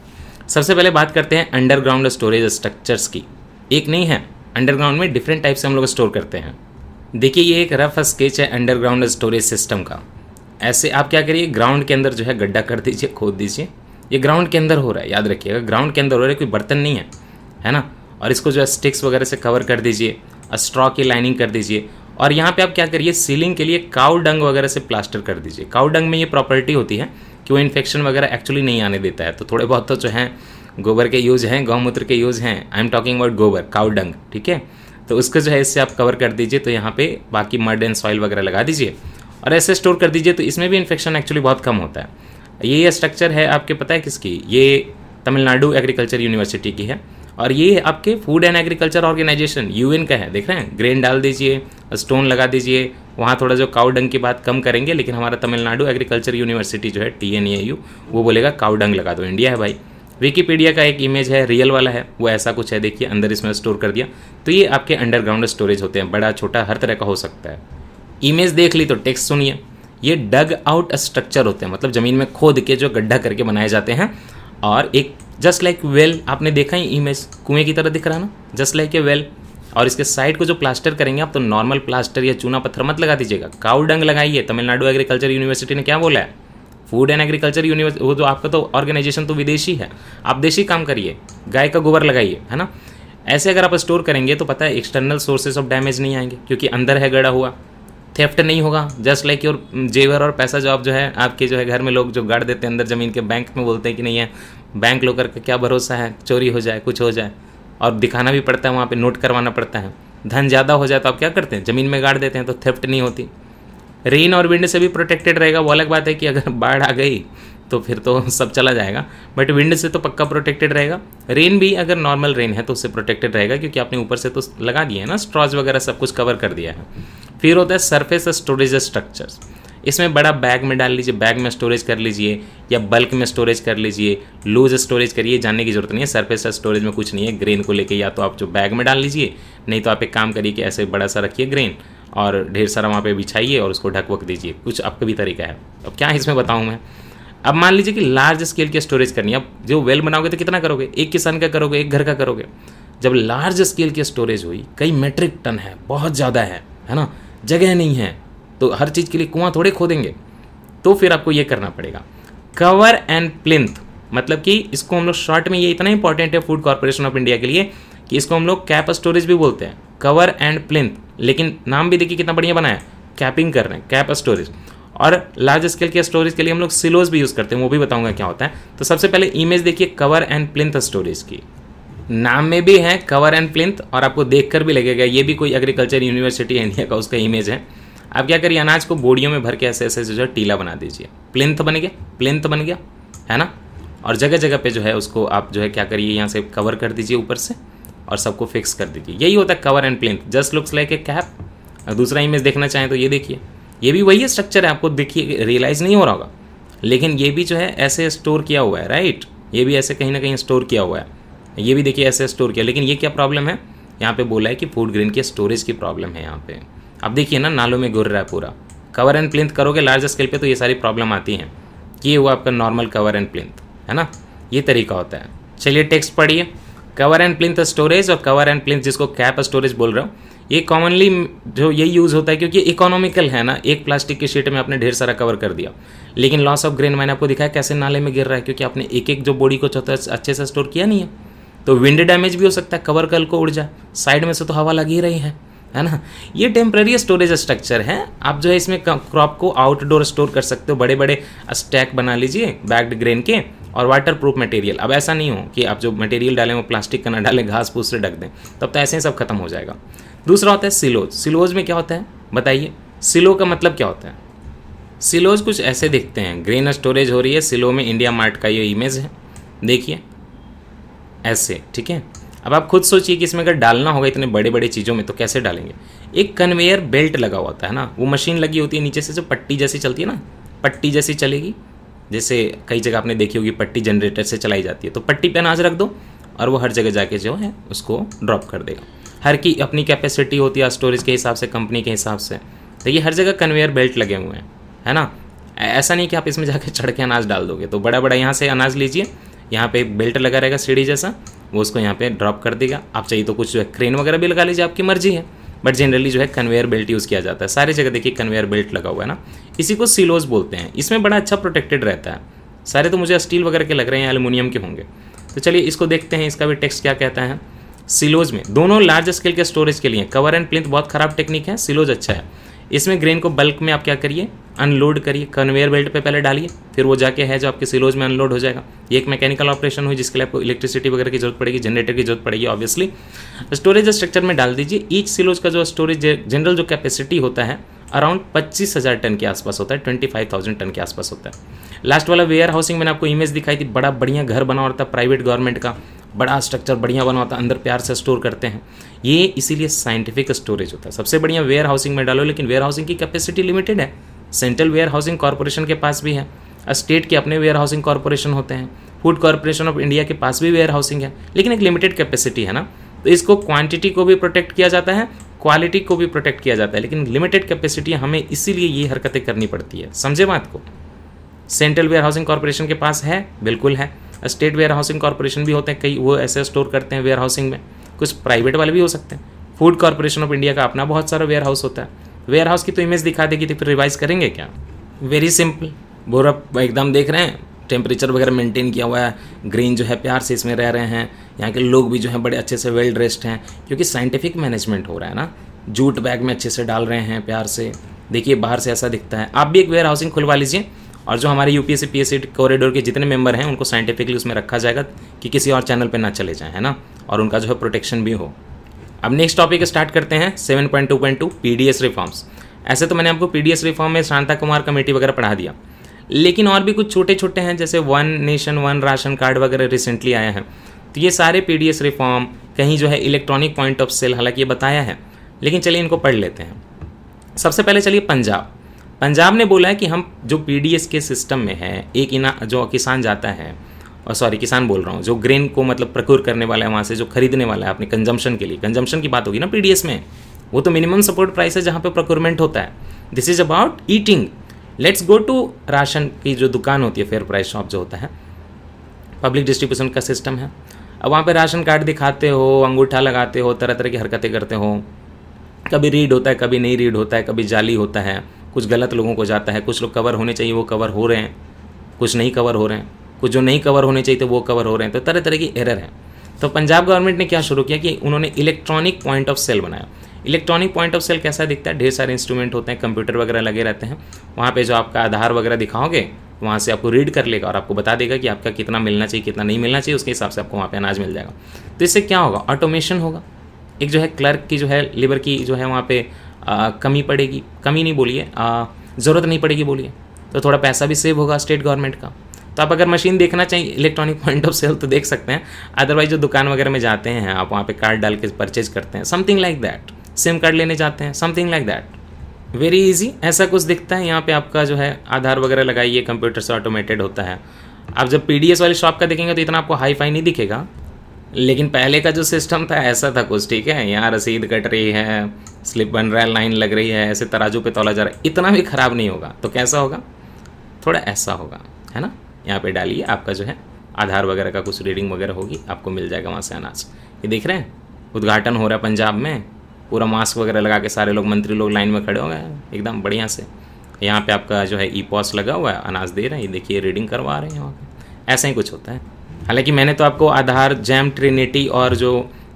सबसे पहले बात करते हैं अंडरग्राउंड स्टोरेज स्ट्रक्चर्स की एक नहीं है अंडरग्राउंड में डिफरेंट टाइप से हम लोग स्टोर करते हैं देखिए ये एक रफ स्केच है अंडरग्राउंड स्टोरेज सिस्टम का ऐसे आप क्या करिए ग्राउंड के अंदर जो है गड्ढा कर दीजिए खोद दीजिए ये ग्राउंड के अंदर हो रहा है याद रखिएगा ग्राउंड के अंदर हो रहा है कोई बर्तन नहीं है है ना और इसको जो है स्टिक्स वगैरह से कवर कर दीजिए स्ट्रॉ की लाइनिंग कर दीजिए और यहाँ पे आप क्या करिए सीलिंग के लिए काउ डंग वगैरह से प्लास्टर कर दीजिए काउ डंग में ये प्रॉपर्टी होती है कि वो इन्फेक्शन वगैरह एक्चुअली नहीं आने देता है तो थोड़े बहुत तो जो हैं गोबर के यूज़ हैं गौमूत्र के यूज़ हैं आई एम टॉकिंग अबाउट गोबर काउ डंग ठीक है तो उसको जो है इससे आप कवर कर दीजिए तो यहाँ पे बाकी मर्ड एंड सॉइल वगैरह लगा दीजिए और ऐसे स्टोर कर दीजिए तो इसमें भी इन्फेक्शन एक्चुअली बहुत कम होता है तो ये स्ट्रक्चर है आपके पता है किसकी ये तमिलनाडु एग्रीकल्चर यूनिवर्सिटी की है और ये आपके food and agriculture organization UN का है देख रहे हैं ग्रेन डाल दीजिए स्टोन लगा दीजिए वहाँ थोड़ा जो काउडंग डंग की बात कम करेंगे लेकिन हमारा तमिलनाडु एग्रीकल्चर यूनिवर्सिटी जो है टी एन यू वो बोलेगा काउडंग डंग लगा दो इंडिया है भाई विकीपीडिया का एक इमेज है रियल वाला है वो ऐसा कुछ है देखिए अंदर इसमें स्टोर कर दिया तो ये आपके अंडरग्राउंड स्टोरेज होते हैं बड़ा छोटा हर तरह का हो सकता है इमेज देख ली तो टेक्स्ट सुनिए ये डग आउट स्ट्रक्चर होते हैं मतलब ज़मीन में खोद के जो गड्ढा करके बनाए जाते हैं और एक जस्ट लाइक वेल आपने देखा ही इमेज कुएं की तरह दिख रहा ना जस्ट लाइक ए वेल और इसके साइड को जो प्लास्टर करेंगे आप तो नॉर्मल प्लास्टर या चूना पत्थर मत लगा दीजिएगा काउ डंग लगाइए तमिलनाडु एग्रीकल्चर यूनिवर्सिटी ने क्या बोला है फूड एंड एग्रीकल्चर यूनिवर्सिटी वो जो तो आपका तो ऑर्गेनाइजेशन तो विदेशी है आप देशी काम करिए गाय का गोबर लगाइए है ना ऐसे अगर आप स्टोर करेंगे तो पता है एक्सटर्नल सोर्सेज ऑफ डैमेज नहीं आएंगे क्योंकि अंदर है गड़ा हुआ थेफ्ट नहीं होगा जस्ट लाइक योर जेवर और पैसा जो आप जो है आपके जो है घर में लोग जो गाड़ देते हैं अंदर ज़मीन के बैंक में बोलते हैं कि नहीं है बैंक लोकर का क्या भरोसा है चोरी हो जाए कुछ हो जाए और दिखाना भी पड़ता है वहाँ पर नोट करवाना पड़ता है धन ज़्यादा हो जाए तो आप क्या करते हैं ज़मीन में गाड़ देते हैं तो थेफ्ट नहीं होती रेन और विंड से भी प्रोटेक्टेड रहेगा वो अलग बात है कि अगर बाढ़ आ गई तो फिर तो सब चला जाएगा बट विंड से तो पक्का प्रोटेक्टेड रहेगा रेन भी अगर नॉर्मल रेन है तो उससे प्रोटेक्टेड रहेगा क्योंकि आपने ऊपर से तो लगा दिया है ना स्ट्रॉज वगैरह सब कुछ कवर कर दिया है फिर होता है सरफेस स्टोरेज स्ट्रक्चर्स इसमें बड़ा बैग में डाल लीजिए बैग में स्टोरेज कर लीजिए या बल्क में स्टोरेज कर लीजिए लूज स्टोरेज करिए जानने की जरूरत नहीं है सरफेस स्टोरेज में कुछ नहीं है ग्रेन को लेके या तो आप जो बैग में डाल लीजिए नहीं तो आप एक काम करिए कि ऐसे बड़ा सा रखिए ग्रेन और ढेर सारा वहाँ पे बिछाइए और उसको ढकवक दीजिए कुछ आपका भी तरीका है अब क्या इसमें बताऊँ मैं अब मान लीजिए कि लार्ज स्केल की स्टोरेज करनी है अब जो वेल बनाओगे तो कितना करोगे एक किसान का करोगे एक घर का करोगे जब लार्ज स्केल की स्टोरेज हुई कई मेट्रिक टन है बहुत ज़्यादा है है ना जगह नहीं है तो हर चीज़ के लिए कुआं थोड़े खोदेंगे तो फिर आपको ये करना पड़ेगा कवर एंड प्लिंथ मतलब कि इसको हम लोग शॉर्ट में ये इतना इंपॉर्टेंट है फूड कॉरपोरेशन ऑफ इंडिया के लिए कि इसको हम लोग कैप स्टोरेज भी बोलते हैं कवर एंड प्लिंथ लेकिन नाम भी देखिए कितना बढ़िया बनाया कैपिंग कर रहे हैं कैप स्टोरेज और लार्ज स्केल के स्टोरेज के लिए हम लोग सिलोज भी यूज़ करते हैं वो भी बताऊंगा क्या होता है तो सबसे पहले इमेज देखिए कवर एंड प्लिंथ स्टोरेज की नाम में भी है कवर एंड प्लिंथ और आपको देखकर भी लगेगा ये भी कोई एग्रीकल्चर यूनिवर्सिटी है इंडिया का उसका इमेज है आप क्या करिए अनाज को बोडियों में भर के ऐसे ऐसे जो है टीला बना दीजिए प्लिंथ बन गया प्लिंथ बन गया है ना और जगह जगह पे जो है उसको आप जो है क्या करिए यहाँ से कवर कर दीजिए ऊपर से और सबको फिक्स कर दीजिए यही होता है cover and plinth just looks like a cap दूसरा इमेज देखना चाहें तो ये देखिए ये भी वही स्ट्रक्चर है आपको देखिए रियलाइज़ नहीं हो रहा होगा लेकिन ये भी जो है ऐसे स्टोर किया हुआ है राइट ये भी ऐसे कहीं ना कहीं स्टोर किया हुआ है ये भी देखिए ऐसे स्टोर किया लेकिन ये क्या प्रॉब्लम है यहाँ पे बोला है कि फूड ग्रेन के स्टोरेज की प्रॉब्लम है यहाँ पे अब देखिए ना नालों में घुर रहा है पूरा कवर एंड प्लिंथ करोगे लार्ज स्केल पे तो ये सारी प्रॉब्लम आती हैं ये हुआ आपका नॉर्मल कवर एंड प्लिंथ है ना ये तरीका होता है चलिए टेक्स्ट पढ़िए कवर एंड प्लिंथ स्टोरेज और कवर एंड प्लिंथ जिसको कैप स्टोरेज बोल रहा हूँ ये कॉमनली जो ये यूज़ होता है क्योंकि इकोनॉमिकल है ना एक प्लास्टिक की शीट में आपने ढेर सारा कवर कर दिया लेकिन लॉस ऑफ ग्रेन मैंने आपको दिखाया कैसे नाले में गिर रहा है क्योंकि आपने एक एक जो बॉडी को अच्छे से स्टोर किया नहीं है तो विंड डैमेज भी हो सकता है कवर कल को उड़ जाए साइड में से तो हवा लग ही रही है है ना ये टेम्प्रेरी स्टोरेज स्ट्रक्चर है आप जो है इसमें क्रॉप को आउटडोर स्टोर कर सकते हो बड़े बड़े स्टैक बना लीजिए बैग्ड ग्रेन के और वाटर प्रूफ मटेरियल अब ऐसा नहीं हो कि आप जो मटेरियल डालें वो प्लास्टिक का ना डालें घास फूस से ढक दें तब तो ऐसे ही सब खत्म हो जाएगा दूसरा होता है सिलोज सिलोज में क्या होता है बताइए सिलो का मतलब क्या होता है सिलोज कुछ ऐसे दिखते हैं ग्रेन स्टोरेज हो रही है सिलो में इंडिया मार्ट का ये इमेज है देखिए ऐसे ठीक है अब आप खुद सोचिए कि इसमें अगर डालना होगा इतने बड़े बड़े चीज़ों में तो कैसे डालेंगे एक कन्वेयर बेल्ट लगा होता है ना वो मशीन लगी होती है नीचे से जो पट्टी जैसी चलती है ना पट्टी जैसी चलेगी जैसे कई जगह आपने देखी होगी पट्टी जनरेटर से चलाई जाती है तो पट्टी पे अनाज रख दो और वो हर जगह जाके जो है उसको ड्रॉप कर देगा हर की अपनी कैपेसिटी होती है स्टोरेज के हिसाब से कंपनी के हिसाब से तो ये हर जगह कन्वेयर बेल्ट लगे हुए हैं है ना ऐसा नहीं कि आप इसमें जाकर चढ़ के अनाज डाल दोगे तो बड़ा बड़ा यहाँ से अनाज लीजिए यहाँ पे बेल्ट लगा रहेगा सीढ़ी जैसा वो उसको यहाँ पे ड्रॉप कर देगा आप चाहिए तो कुछ जो है क्रेन वगैरह भी लगा लीजिए आपकी मर्जी है बट जनरली जो है कन्वेयर बेल्ट यूज़ किया जाता है सारी जगह देखिए कन्वेयर बेल्ट लगा हुआ है ना इसी को सिलोज बोलते हैं इसमें बड़ा अच्छा प्रोटेक्टेड रहता है सारे तो मुझे स्टील वगैरह के लग रहे हैं एलुमिनियम के होंगे तो चलिए इसको देखते हैं इसका भी टेक्स्ट क्या कहता है सिलोज में दोनों लार्ज स्केल के स्टोरेज के लिए कवर एंड प्लिंथ बहुत खराब टेक्निक है सिलोज अच्छा है इसमें ग्रेन को बल्क में आप क्या करिए अनलोड करिए कन्वेयर बेल्ट पे पहले डालिए फिर वो जाके है जो आपके सिलोज में अनलोड हो जाएगा ये एक मैकेनिकल ऑपरेशन हुई जिसके लिए आपको इलेक्ट्रिसिटी वगैरह की जरूरत पड़ेगी जनरेटर की जरूरत पड़ेगी ऑब्वियसली स्टोरेज स्ट्रक्चर में डाल दीजिए ईच सिलोज का जो स्टोरेज जनरल जो कैपेसिटी होता है अराउंड पच्चीस हज़ार टन के आसपास होता है ट्वेंटी फाइव थाउजेंड टन के आसपास होता है लास्ट वाला वेयर हाउसिंग मैंने आपको इमेज दिखाई थी बड़ा बढ़िया घर बना हुआ था प्राइवेट गवर्नमेंट का बड़ा स्ट्रक्चर बढ़िया बना होता है अंदर प्यार से स्टोर करते हैं ये इसीलिए साइंटिफिक स्टोरेज होता है सबसे बढ़िया वेयर हाउसिंग में डालो लेकिन वेयर हाउसिंग की कैपेसिटी लिमिटेड है सेंट्रल वेयर हाउसिंग कॉरपोरेशन के पास भी है स्टेट के अपने वेयर हाउसिंग कॉरपोरेशन होते हैं फूड कॉरपोरेशन ऑफ इंडिया के पास भी वेयर हाउसिंग है लेकिन एक लिमिटेड कैपेसिटी है ना तो इसको क्वांटिटी को भी प्रोटेक्ट किया जाता है क्वालिटी को भी प्रोटेक्ट किया जाता है लेकिन लिमिटेड कैपेसिटी हमें इसीलिए ये हरकतें करनी पड़ती है समझे बात को सेंट्रल वेयर हाउसिंग कॉरपोरेशन के पास है बिल्कुल है स्टेट वेयर हाउसिंग कॉरपोरेशन भी होते हैं कई वो ऐसे स्टोर करते हैं वेयर हाउसिंग में कुछ प्राइवेट वाले भी हो सकते हैं फूड कॉरपोरेशन ऑफ इंडिया का अपना बहुत सारा वेयर हाउस होता है वेयर हाउस की तो इमेज दिखा देगी तो फिर रिवाइज करेंगे क्या वेरी सिंपल बोरअप एकदम देख रहे हैं टेम्परेचर वगैरह मेंटेन किया हुआ है ग्रीन जो है प्यार से इसमें रह रहे हैं यहाँ के लोग भी जो हैं बड़े अच्छे से वेल ड्रेस्ड हैं क्योंकि साइंटिफिक मैनेजमेंट हो रहा है ना जूट बैग में अच्छे से डाल रहे हैं प्यार से देखिए बाहर से ऐसा दिखता है आप भी एक वेयर हाउसिंग खुलवा लीजिए और जो हमारे U P S P corridor के जितने मेंबर हैं उनको साइंटिफिकली उसमें रखा जाएगा कि किसी और चैनल पर ना चले जाएँ है ना और उनका जो है प्रोटेक्शन भी हो अब नेक्स्ट टॉपिक स्टार्ट करते हैं seven point two point two P D S reforms ऐसे तो मैंने आपको पी डी एस रिफॉर्म में शांता कुमार कमेटी वगैरह पढ़ा दिया लेकिन और भी कुछ छोटे छोटे हैं जैसे one nation one ration card वगैरह रिसेंटली आया है तो ये सारे पी डी एस रिफॉर्म कहीं जो है इलेक्ट्रॉनिक पॉइंट ऑफ सेल हालांकि ये बताया है लेकिन चलिए इनको पढ़ लेते हैं सबसे पहले चलिए पंजाब पंजाब ने बोला है कि हम जो पी के सिस्टम में है एक इना जो किसान जाता है और सॉरी किसान बोल रहा हूँ जो ग्रेन को मतलब प्रक्योर करने वाला है वहाँ से जो खरीदने वाला है अपने कंजम्पशन के लिए कंजम्पशन की बात होगी ना पी में वो तो मिनिमम सपोर्ट प्राइस है जहाँ पे प्रोक्योरमेंट होता है this is about eating let's go to ration की जो दुकान होती है फेयर प्राइस शॉप जो होता है पब्लिक डिस्ट्रीब्यूशन का सिस्टम है अब वहाँ पे राशन कार्ड दिखाते हो अंगूठा लगाते हो तरह तरह की हरकतें करते हो कभी रीड होता है कभी नहीं रीड होता है कभी जाली होता है कुछ गलत लोगों को जाता है कुछ लोग कवर होने चाहिए वो कवर हो रहे हैं कुछ नहीं कवर हो रहे हैं कुछ जो नहीं कवर होने चाहिए थे तो वो कवर हो रहे हैं तो तरह तरह की एरर है तो पंजाब गवर्नमेंट ने क्या शुरू किया कि उन्होंने इलेक्ट्रॉनिक पॉइंट ऑफ सेल बनाया इलेक्ट्रॉनिक पॉइंट ऑफ सेल कैसा दिखता है ढेर सारे इंस्ट्रूमेंट होते हैं कंप्यूटर वगैरह लगे रहते हैं वहाँ पर जो आपका आधार वगैरह दिखाओगे वहाँ से आपको रीड कर लेगा और आपको बता देगा कि आपका कितना मिलना चाहिए कितना नहीं मिलना चाहिए उसके हिसाब से आपको वहाँ पर अनाज मिल जाएगा तो इससे क्या होगा ऑटोमेशन होगा एक जो है क्लर्क की जो है लेबर की जो है वहाँ पे कमी पड़ेगी कमी नहीं बोलिए ज़रूरत नहीं पड़ेगी बोलिए तो थोड़ा पैसा भी सेव होगा स्टेट गवर्नमेंट का तो आप अगर मशीन देखना चाहिए इलेक्ट्रॉनिक पॉइंट ऑफ सेल तो देख सकते हैं अदरवाइज जो दुकान वगैरह में जाते हैं आप वहाँ पे कार्ड डाल के परचेज करते हैं something like that SIM card लेने जाते हैं something like that very easy ऐसा कुछ दिखता है यहाँ पे आपका जो है आधार वगैरह लगाइए कंप्यूटर से ऑटोमेटेड होता है आप जब पी वाली शॉप का देखेंगे तो इतना आपको हाई फाई नहीं दिखेगा लेकिन पहले का जो सिस्टम था ऐसा था कुछ ठीक है यहाँ रसीद कट रही है स्लिप बन रहा है लाइन लग रही है ऐसे तराजू पे तोला जा रहा है इतना भी ख़राब नहीं होगा तो कैसा होगा थोड़ा ऐसा होगा है ना यहाँ पे डालिए आपका जो है आधार वगैरह का कुछ रीडिंग वगैरह होगी आपको मिल जाएगा वहाँ से अनाज ये देख रहे हैं उद्घाटन हो रहा है पंजाब में पूरा मास्क वगैरह लगा के सारे लोग मंत्री लोग लाइन में खड़े हो गए एकदम बढ़िया से यहाँ पे आपका जो है ई पॉस लगा हुआ है अनाज दे रहे हैं ये देखिए रीडिंग करवा रहे हैं वहाँ पे ऐसा ही कुछ होता है हालांकि मैंने तो आपको आधार जैम ट्रिनिटी और जो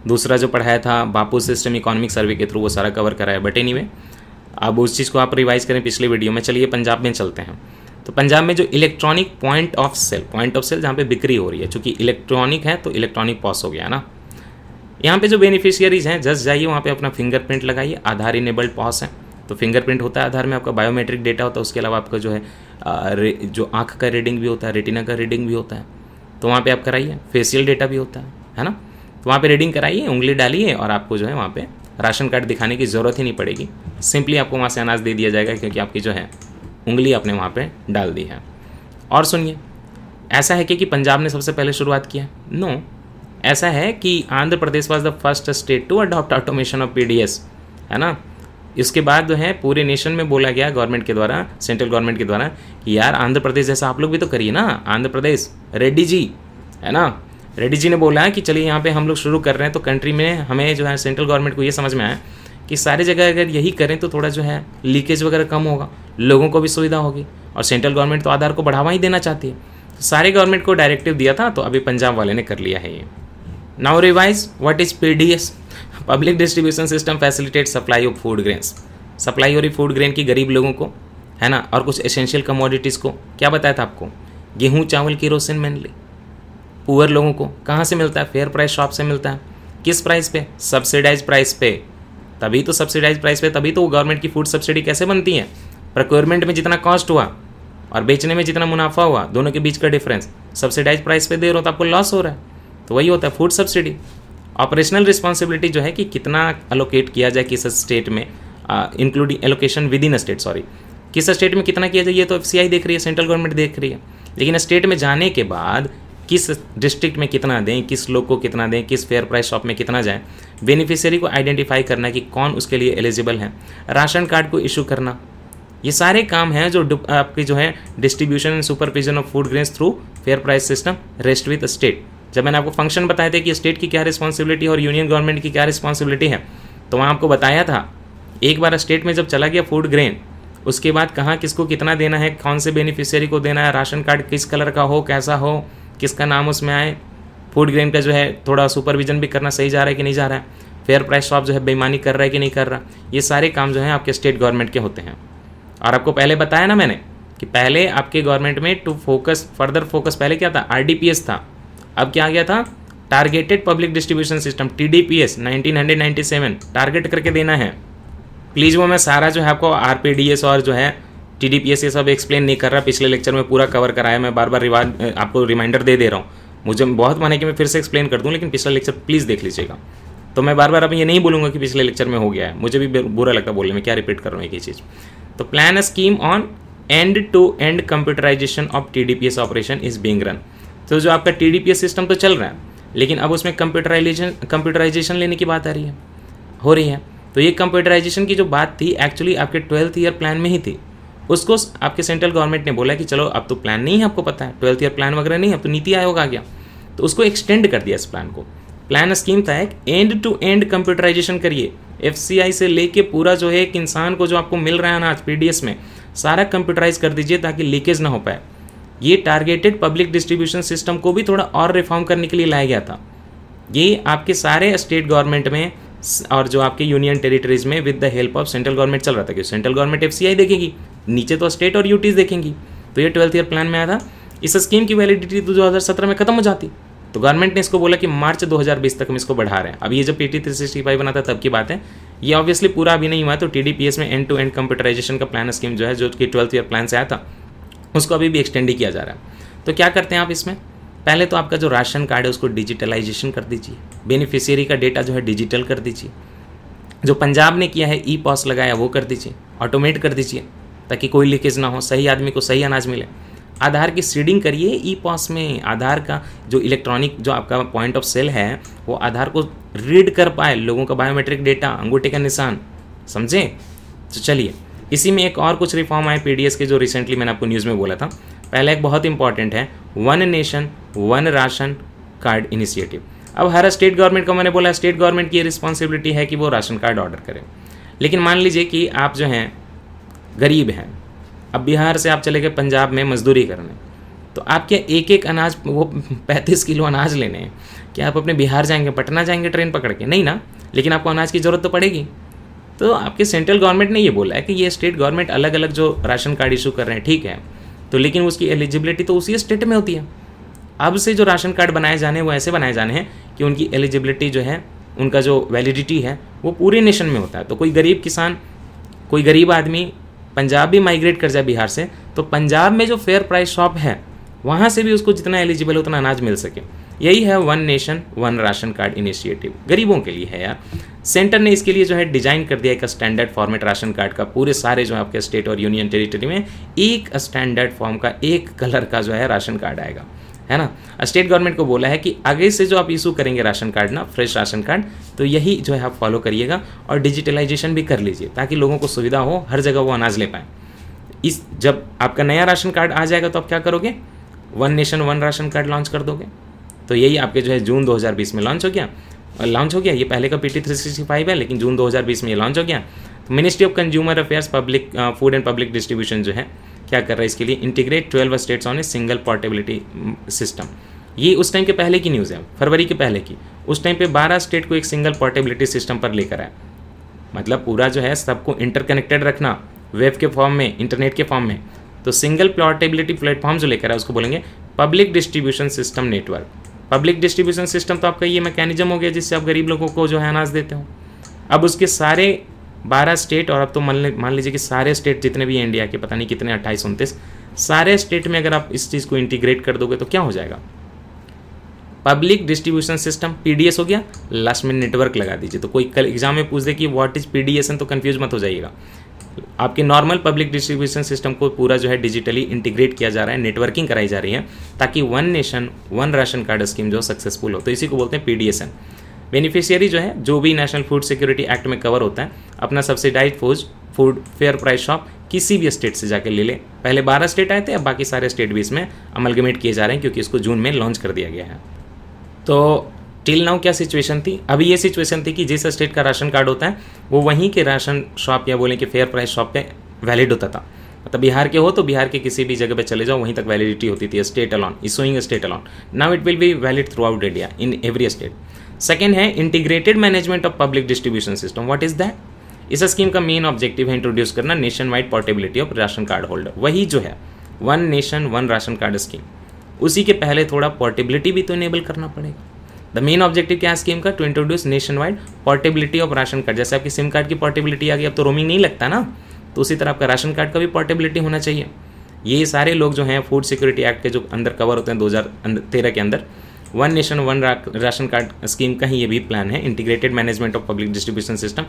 दूसरा जो पढ़ाया था बापू सिस्टम इकोनॉमिक सर्वे के थ्रू वो सारा कवर कराया बट एनी anyway, अब उस चीज़ को आप रिवाइज करें पिछले वीडियो में चलिए पंजाब में चलते हैं तो पंजाब में जो electronic point of sale point of sale जहाँ पे बिक्री हो रही है चूंकि इलेक्ट्रॉनिक है तो इलेक्ट्रॉनिक पॉस हो गया ना यहाँ पे जो बेनिफिशियरीज हैं जस्ट जाइए वहाँ पे अपना फिंगरप्रिंट लगाइए आधार इनेबल्ड पॉस है तो फिंगरप्रिंट होता है आधार में आपका बायोमेट्रिक डेटा होता है उसके अलावा आपका जो है जो आँख का रीडिंग भी होता है रेटिना का रीडिंग भी होता है तो वहाँ पे आप कराइए फेसियल डेटा भी होता है है ना तो वहाँ पे रीडिंग कराइए उंगली डालिए और आपको जो है वहाँ पे राशन कार्ड दिखाने की ज़रूरत ही नहीं पड़ेगी सिंपली आपको वहाँ से अनाज दे दिया जाएगा क्योंकि आपकी जो है उंगली आपने वहाँ पर डाल दी है और सुनिए ऐसा है कि, कि पंजाब ने सबसे पहले शुरुआत किया नो ऐसा है कि Andhra Pradesh was the first state to adopt automation of P है ना इसके बाद जो है पूरे नेशन में बोला गया गवर्नमेंट के द्वारा सेंट्रल गवर्नमेंट के द्वारा कि यार आंध्र प्रदेश जैसा आप लोग भी तो करिए ना आंध्र प्रदेश रेड्डी जी है ना रेड्डी जी ने बोला कि चलिए यहाँ पे हम लोग शुरू कर रहे हैं तो कंट्री में हमें जो है सेंट्रल गवर्नमेंट को ये समझ में आया कि सारी जगह अगर यही करें तो थोड़ा जो है लीकेज वगैरह कम होगा लोगों को भी सुविधा होगी और सेंट्रल गवर्नमेंट तो आधार को बढ़ावा ही देना चाहती है तो सारे गवर्नमेंट को डायरेक्टिव दिया था तो अभी पंजाब वाले ने कर लिया है ये now revise what is P D S public distribution system facilitate supply of food grains supply हो रही फूड ग्रेन की गरीब लोगों को है ना और कुछ एसेंशियल कमोडिटीज़ को क्या बताया था आपको गेहूँ चावल की रोशन मेनली पुअर लोगों को कहाँ से मिलता है फेयर प्राइस शॉप से मिलता है किस प्राइस पे सब्सिडाइज प्राइस पे तभी तो सब्सिडाइज प्राइस पे तभी तो गवर्नमेंट की फूड सब्सिडी कैसे बनती है प्रोक्योरमेंट में जितना कॉस्ट हुआ और बेचने में जितना मुनाफा हुआ दोनों के बीच का डिफरेंस सब्सिडाइज प्राइस पे दे रहा हो तो आपको लॉस हो रहा है तो वही होता है फूड सब्सिडी ऑपरेशनल रिस्पॉन्सिबिलिटी जो है कि कितना एलोकेट किया जाए किस स्टेट में including allocation within state sorry किस स्टेट में कितना किया जाए ये तो एफ देख रही है सेंट्रल गवर्नमेंट देख रही है लेकिन स्टेट में जाने के बाद किस डिस्ट्रिक्ट में कितना दें किस लोग को कितना दें किस फेयर प्राइस शॉप में कितना जाए बेनिफिशियरी को आइडेंटिफाई करना कि कौन उसके लिए एलिजिबल है राशन कार्ड को इशू करना ये सारे काम हैं जो आपकी जो है distribution and supervision of food grains through fair price system rest with state जब मैंने आपको फंक्शन बताए थे कि स्टेट की क्या रिस्पॉन्सिबिलिटी और यूनियन गवर्नमेंट की क्या रिस्पॉन्सिबिलिटी है तो वहाँ आपको बताया था एक बार स्टेट में जब चला गया फूड ग्रेन उसके बाद कहाँ किसको कितना देना है कौन से बेनिफिशियरी को देना है राशन कार्ड किस कलर का हो कैसा हो किसका नाम उसमें आए फूड ग्रेन का जो है थोड़ा सुपरविजन भी करना सही जा रहा है कि नहीं जा रहा है फेयर प्राइस शॉप जो है बेईमानी कर रहा है कि नहीं कर रहा ये सारे काम जो है आपके स्टेट गवर्नमेंट के होते हैं और आपको पहले बताया ना मैंने कि पहले आपके गवर्नमेंट में टू फोकस फर्दर फोकस पहले क्या था आर था अब क्या आ गया था targeted public distribution system T D P S nineteen hundred ninety seven target करके देना है प्लीज़ वो मैं सारा जो है आपको आर पी डी एस और जो है टी डी पी एस ये सब एक्सप्लेन नहीं कर रहा पिछले लेक्चर में पूरा कवर कराया मैं बार बार रिवाज आपको रिमाइंडर दे दे रहा हूँ मुझे बहुत मन है कि मैं फिर से एक्सप्लेन कर दूँ लेकिन पिछला लेक्चर प्लीज़ देख लीजिएगा तो मैं बार बार अब ये नहीं बोलूँगा कि पिछले लेक्चर में हो गया है मुझे भी बुरा लगता बोलने में क्या रिपीट कर रहा हूँ एक ही चीज़ तो plan scheme on end to end computerization of T D P S operation is being run तो जो आपका टी सिस्टम तो चल रहा है लेकिन अब उसमें कंप्यूटराइजेशन कंप्यूटराइजेशन लेने की बात आ रही है हो रही है तो ये कंप्यूटराइजेशन की जो बात थी एक्चुअली आपके ट्वेल्थ ईयर प्लान में ही थी उसको आपके सेंट्रल गवर्नमेंट ने बोला कि चलो अब तो प्लान नहीं है आपको पता है ट्वेल्थ ईयर प्लान वगैरह नहीं अब तो नीति आयोग आ गया तो उसको एक्सटेंड कर दिया इस प्लान को प्लान स्कीम था एक एंड टू एंड कंप्यूटराइजेशन करिए एफ से लेके पूरा जो है एक इंसान को जो आपको मिल रहा है ना आज पी में सारा कंप्यूटराइज कर दीजिए ताकि लीकेज ना हो पाए ये टारगेटेड पब्लिक डिस्ट्रीब्यूशन सिस्टम को भी थोड़ा और रिफॉर्म करने के लिए लाया गया था ये आपके सारे स्टेट गवर्नमेंट में और जो आपके यूनियन टेरिटरीज में with the help of central government चल रहा था क्योंकि सेंट्रल गवर्नमेंट एफ देखेगी नीचे तो स्टेट और यूटीज देखेंगी तो ये ट्वेल्थ ईयर प्लान में आया था इस स्कीम की वैलिडिटी 2017 तो में खत्म हो जाती तो गवर्नमेंट ने इसको बोला कि मार्च 2020 तक हम इसको बढ़ा रहे हैं अब ये जब P T three sixty five बना था तब की बात है ये ऑब्वियसली पूरा अभी नहीं हुआ तो टी डी पी एस में एंड टू एंड कंप्यूटराइजेशन का प्लान स्कीम जो है जो कि ट्वेल्थ ईयर प्लान से आया था उसको अभी भी एक्सटेंड ही किया जा रहा है तो क्या करते हैं आप इसमें पहले तो आपका जो राशन कार्ड है उसको डिजिटलाइजेशन कर दीजिए बेनिफिशियरी का डेटा जो है डिजिटल कर दीजिए जो पंजाब ने किया है ई पॉस लगाया वो कर दीजिए ऑटोमेट कर दीजिए ताकि कोई लीकेज ना हो सही आदमी को सही अनाज मिले आधार की सीडिंग करिए ई पॉस में आधार का जो इलेक्ट्रॉनिक जो आपका पॉइंट ऑफ सेल है वो आधार को रीड कर पाए लोगों का बायोमेट्रिक डेटा अंगूठे का निशान समझें तो चलिए इसी में एक और कुछ रिफॉर्म आए पी के जो रिसेंटली मैंने आपको न्यूज़ में बोला था पहला एक बहुत इंपॉर्टेंट है one nation one ration card initiative अब हर स्टेट गवर्नमेंट को मैंने बोला स्टेट गवर्नमेंट की रिस्पॉन्सिबिलिटी है कि वो राशन कार्ड ऑर्डर करें लेकिन मान लीजिए कि आप जो हैं गरीब हैं अब बिहार से आप चले गए पंजाब में मजदूरी करने तो आपके एक एक अनाज वो पैंतीस किलो अनाज लेने हैं क्या आप अपने बिहार जाएंगे पटना जाएंगे ट्रेन पकड़ के नहीं ना लेकिन आपको अनाज की ज़रूरत तो पड़ेगी तो आपके सेंट्रल गवर्नमेंट ने ये बोला है कि ये स्टेट गवर्नमेंट अलग अलग जो राशन कार्ड इशू कर रहे हैं ठीक है तो लेकिन उसकी एलिजिबिलिटी तो उसी स्टेट में होती है अब से जो राशन कार्ड बनाए जाने हैं वो ऐसे बनाए जाने हैं कि उनकी एलिजिबिलिटी जो है उनका जो वैलिडिटी है वो पूरे नेशन में होता है तो कोई गरीब किसान कोई गरीब आदमी पंजाब भी माइग्रेट कर जाए बिहार से तो पंजाब में जो फेयर प्राइस शॉप है वहाँ से भी उसको जितना एलिजिबल उतना अनाज मिल सके यही है one nation one ration card initiative गरीबों के लिए है यार सेंटर ने इसके लिए जो है डिजाइन कर दिया एक स्टैंडर्ड फॉर्मेट राशन कार्ड का पूरे सारे जो आपके स्टेट और यूनियन टेरिटरी में एक स्टैंडर्ड फॉर्म का एक कलर का जो है राशन कार्ड आएगा है ना स्टेट गवर्नमेंट को बोला है कि आगे से जो आप इशू करेंगे राशन कार्ड ना फ्रेश राशन कार्ड तो यही जो है आप फॉलो करिएगा और डिजिटलाइजेशन भी कर लीजिए ताकि लोगों को सुविधा हो हर जगह वो अनाज ले पाए इस जब आपका नया राशन कार्ड आ जाएगा तो आप क्या करोगे one nation one ration card launch कर दोगे तो यही आपके जो है जून 2020 में लॉन्च हो गया और लॉन्च हो गया ये पहले का पी टी है लेकिन जून 2020 में ये लॉन्च हो गया तो ministry of consumer affairs public food and public distribution जो है क्या कर रहा है इसके लिए integrate twelve states on a single portability system ये उस टाइम के पहले की न्यूज़ है फरवरी के पहले की उस टाइम पे 12 स्टेट को एक सिंगल पोर्टेबिलिटी सिस्टम पर लेकर आया मतलब पूरा जो है सबको इंटरकनेक्टेड रखना वेब के फॉर्म में इंटरनेट के फॉर्म में तो सिंगल पोर्टेबिलिटी प्लेटफॉर्म जो लेकर आया उसको बोलेंगे public distribution system network public distribution system तो आपका ये मैकेनिज्म हो गया जिससे आप गरीब लोगों को जो है अनाज देते हो अब उसके सारे बारह स्टेट और अब तो मान मान लीजिए कि सारे स्टेट जितने भी इंडिया के पता नहीं कितने अट्ठाईस उनतीस सारे स्टेट में अगर आप इस चीज़ को इंटीग्रेट कर दोगे तो क्या हो जाएगा पब्लिक डिस्ट्रीब्यूशन सिस्टम पीडीएस हो गया लास्ट में नेटवर्क लगा दीजिए तो कोई कल एग्जाम में पूछ दे कि व्हाट इज पीडीएस तो कन्फ्यूज मत हो जाइएगा आपके नॉर्मल पब्लिक डिस्ट्रीब्यूशन सिस्टम को पूरा जो है डिजिटली इंटीग्रेट किया जा रहा है नेटवर्किंग कराई जा रही है ताकि one nation one ration card scheme जो सक्सेसफुल हो तो इसी को बोलते हैं पी बेनिफिशियरी जो है जो भी नेशनल फूड सिक्योरिटी एक्ट में कवर होता है अपना सब्सिडाइज फूज फूड फेयर प्राइस शॉप किसी भी स्टेट से जाके ले लें पहले बारह स्टेट आए थे अब बाकी सारे स्टेट भी इसमें अमलगमेट किए जा रहे हैं क्योंकि इसको जून में लॉन्च कर दिया गया है तो टिल नाउ क्या सिचुएशन थी अभी ये सिचुएशन थी कि जिस स्टेट का राशन कार्ड होता है वो वहीं के राशन शॉप या बोलें कि फेयर प्राइस शॉप पे वैलिड होता था मतलब बिहार के हो तो बिहार के किसी भी जगह पे चले जाओ वहीं तक वैलिडिटी होती थी state alone issuing state alone now it will be valid throughout India in every state second है integrated management of public distribution system what is that इस स्कीम का मेन ऑब्जेक्टिव है इंट्रोड्यूस करना nationwide portability of ration card holder वही जो है one nation one ration card scheme उसी के पहले थोड़ा पोर्टेबिलिटी भी तो इनेबल करना पड़ेगा द मेन ऑब्जेक्टिव क्या है स्कीम का to introduce nationwide portability of ration card जैसे आपकी सिम कार्ड की पोर्टेबिलिटी आ गई अब तो रोमिंग नहीं लगता ना तो उसी तरह आपका राशन कार्ड का भी पोर्टेबिलिटी होना चाहिए ये सारे लोग जो हैं फूड सिक्योरिटी एक्ट के जो अंदर कवर होते हैं दो हज़ार के अंदर one nation one ration card scheme का ही ये भी प्लान है integrated management of public distribution system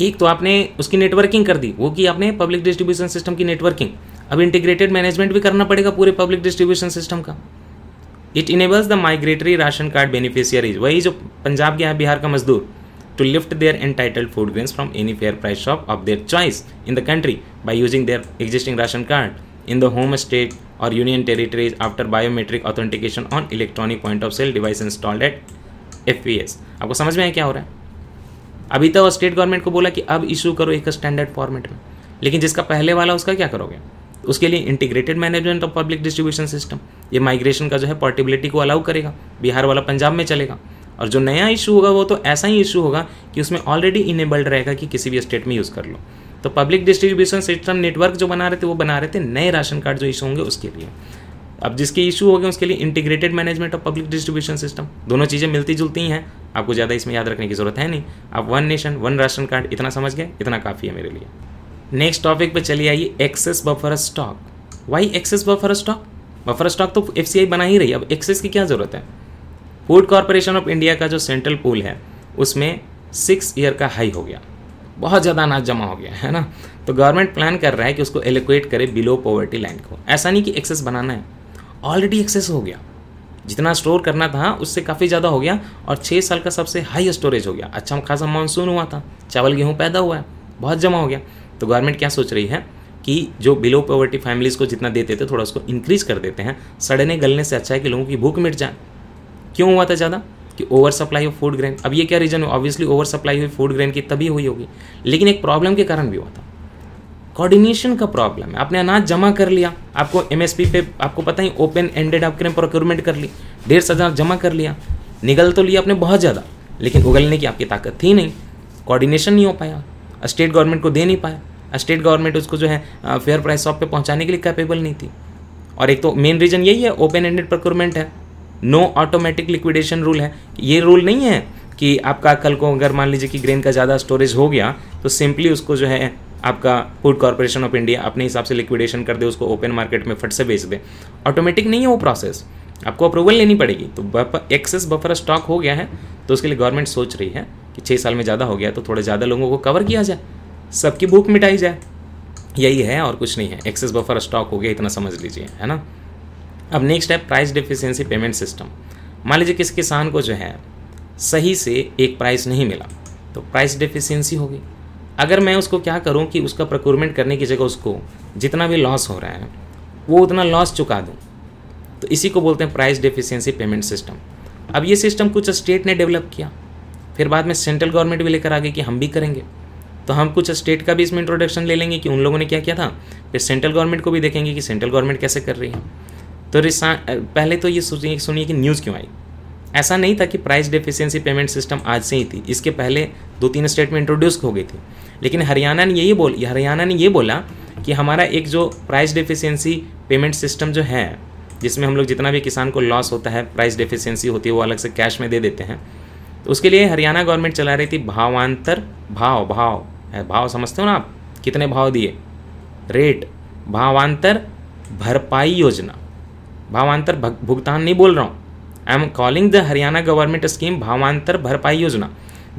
एक तो आपने उसकी नेटवर्किंग कर दी वो कि आपने पब्लिक डिस्ट्रीब्यूशन सिस्टम की नेटवर्किंग अब इंटीग्रेटेड मैनेजमेंट भी करना पड़ेगा पूरे पब्लिक डिस्ट्रीब्यूशन सिस्टम का it enables the migratory ration card beneficiaries वही जो पंजाब के यहाँ बिहार का मजदूर to lift their entitled food grain from any fair price shop of their choice in the country by using their existing ration card in the home state और union territories after biometric authentication on electronic point of sale device installed at F P S आपको समझ में आया क्या हो रहा है अभी तो स्टेट गवर्नमेंट को बोला कि अब इशू करो एक स्टैंडर्ड फॉर्मेट में लेकिन जिसका पहले वाला उसका क्या करोगे उसके लिए integrated management of public distribution system ये माइग्रेशन का जो है पोर्टेबिलिटी को अलाउ करेगा बिहार वाला पंजाब में चलेगा और जो नया इशू होगा वो तो ऐसा ही इशू होगा कि उसमें ऑलरेडी इनेबल्ड रहेगा कि किसी भी स्टेट में यूज़ कर लो तो पब्लिक डिस्ट्रीब्यूशन सिस्टम नेटवर्क जो बना रहे थे वो बना रहे थे नए राशन कार्ड जो इशू होंगे उसके लिए अब जिसके इशू हो गए उसके लिए integrated management of public distribution system दोनों चीज़ें मिलती जुलती हैं आपको ज़्यादा इसमें याद रखने की ज़रूरत है नहीं आप one nation one ration card इतना समझ गए इतना काफ़ी है मेरे लिए नेक्स्ट टॉपिक पे चली आइए excess buffer stock why excess buffer stock buffer stock तो एफ बना ही रही है अब एक्सेस की क्या ज़रूरत है फूड कॉरपोरेशन ऑफ इंडिया का जो सेंट्रल पूल है उसमें सिक्स ईयर का हाई हो गया बहुत ज़्यादा अनाज जमा हो गया है ना तो गवर्नमेंट प्लान कर रहा है कि उसको एलोकेट करे बिलो पॉवर्टी लाइन को ऐसा नहीं कि एक्सेस बनाना है ऑलरेडी एक्सेस हो गया जितना स्टोर करना था उससे काफ़ी ज़्यादा हो गया और छः साल का सबसे हाई स्टोरेज हो गया अच्छा खासा मानसून हुआ था चावल गेहूँ पैदा हुआ है बहुत जमा हो गया तो गवर्नमेंट क्या सोच रही है कि जो बिलो पॉवर्टी फैमिलीज़ को जितना देते थे थोड़ा उसको इंक्रीज़ कर देते हैं सड़ने गलने से अच्छा है कि लोगों की भूख मिट जाए क्यों हुआ था ज़्यादा कि over supply of food grain अब ये क्या रीज़न है ऑब्वियसली ओवर सप्लाई हुई फूड ग्रेन की तभी हुई होगी लेकिन एक प्रॉब्लम के कारण भी हुआ था कोऑर्डिनेशन का प्रॉब्लम है आपने अनाज जमा कर लिया आपको एमएसपी पे आपको पता ही ओपन एंडेड आपके प्रोक्योरमेंट कर ली डेढ़ सजा जमा कर लिया निगल तो लिया आपने बहुत ज़्यादा लेकिन उगलने की आपकी ताकत थी नहीं कोऑर्डिनेशन नहीं हो पाया स्टेट गवर्नमेंट को दे नहीं पाया स्टेट गवर्नमेंट उसको जो है फेयर प्राइस शॉप पे पहुंचाने के लिए कैपेबल नहीं थी और एक तो मेन रीज़न यही है ओपन एंडेड प्रोक्योरमेंट है नो ऑटोमेटिक लिक्विडेशन रूल है ये रूल नहीं है कि आपका कल को अगर मान लीजिए कि ग्रेन का ज़्यादा स्टोरेज हो गया तो सिंपली उसको जो है आपका फूड कॉरपोरेशन ऑफ इंडिया अपने हिसाब से लिक्विडेशन कर दे उसको ओपन मार्केट में फट से बेच दे ऑटोमेटिक नहीं है वो प्रोसेस आपको अप्रूवल लेनी पड़ेगी तो एक्सेस बफर स्टॉक हो गया है तो उसके लिए गवर्नमेंट सोच रही है कि छः साल में ज़्यादा हो गया तो थोड़े ज़्यादा लोगों को कवर किया जाए सबकी भूख मिटाई जाए यही है और कुछ नहीं है एक्सेस बफर स्टॉक हो गया इतना समझ लीजिए है ना अब नेक्स्ट है प्राइस डिफिशियंसी पेमेंट सिस्टम मान लीजिए किसी किसान को जो है सही से एक प्राइस नहीं मिला तो प्राइस डिफिशियंसी होगी अगर मैं उसको क्या करूँ कि उसका प्रक्यूरमेंट करने की जगह उसको जितना भी लॉस हो रहा है वो उतना लॉस चुका दूँ तो इसी को बोलते हैं प्राइस डिफिशियंसी पेमेंट सिस्टम अब ये सिस्टम कुछ स्टेट ने डेवलप किया फिर बाद में सेंट्रल गवर्नमेंट भी लेकर आ गई कि हम भी करेंगे तो हम कुछ स्टेट का भी इसमें इंट्रोडक्शन ले लेंगे कि उन लोगों ने क्या किया था फिर सेंट्रल गवर्नमेंट को भी देखेंगे कि सेंट्रल गवर्नमेंट कैसे कर रही है तो पहले तो ये सोचिए सुनिए कि न्यूज़ क्यों आई ऐसा नहीं था कि प्राइस डेफिशिएंसी पेमेंट सिस्टम आज से ही थी इसके पहले दो तीन स्टेट में इंट्रोड्यूस हो गई थी लेकिन हरियाणा ने यही बोल हरियाणा ने ये बोला कि हमारा एक जो प्राइस डेफिशिएंसी पेमेंट सिस्टम जो है जिसमें हम लोग जितना भी किसान को लॉस होता है प्राइस डेफिशिएंसी होती है वो अलग से कैश में दे देते हैं तो उसके लिए हरियाणा गवर्नमेंट चला रही थी भावांतर भाव भाव भाव समझते हो ना आप कितने भाव दिए रेट भावांतर भरपाई योजना भावांतर भुगतान नहीं बोल रहा हूँ I am calling the Haryana government scheme Bhavantar Bharpai योजना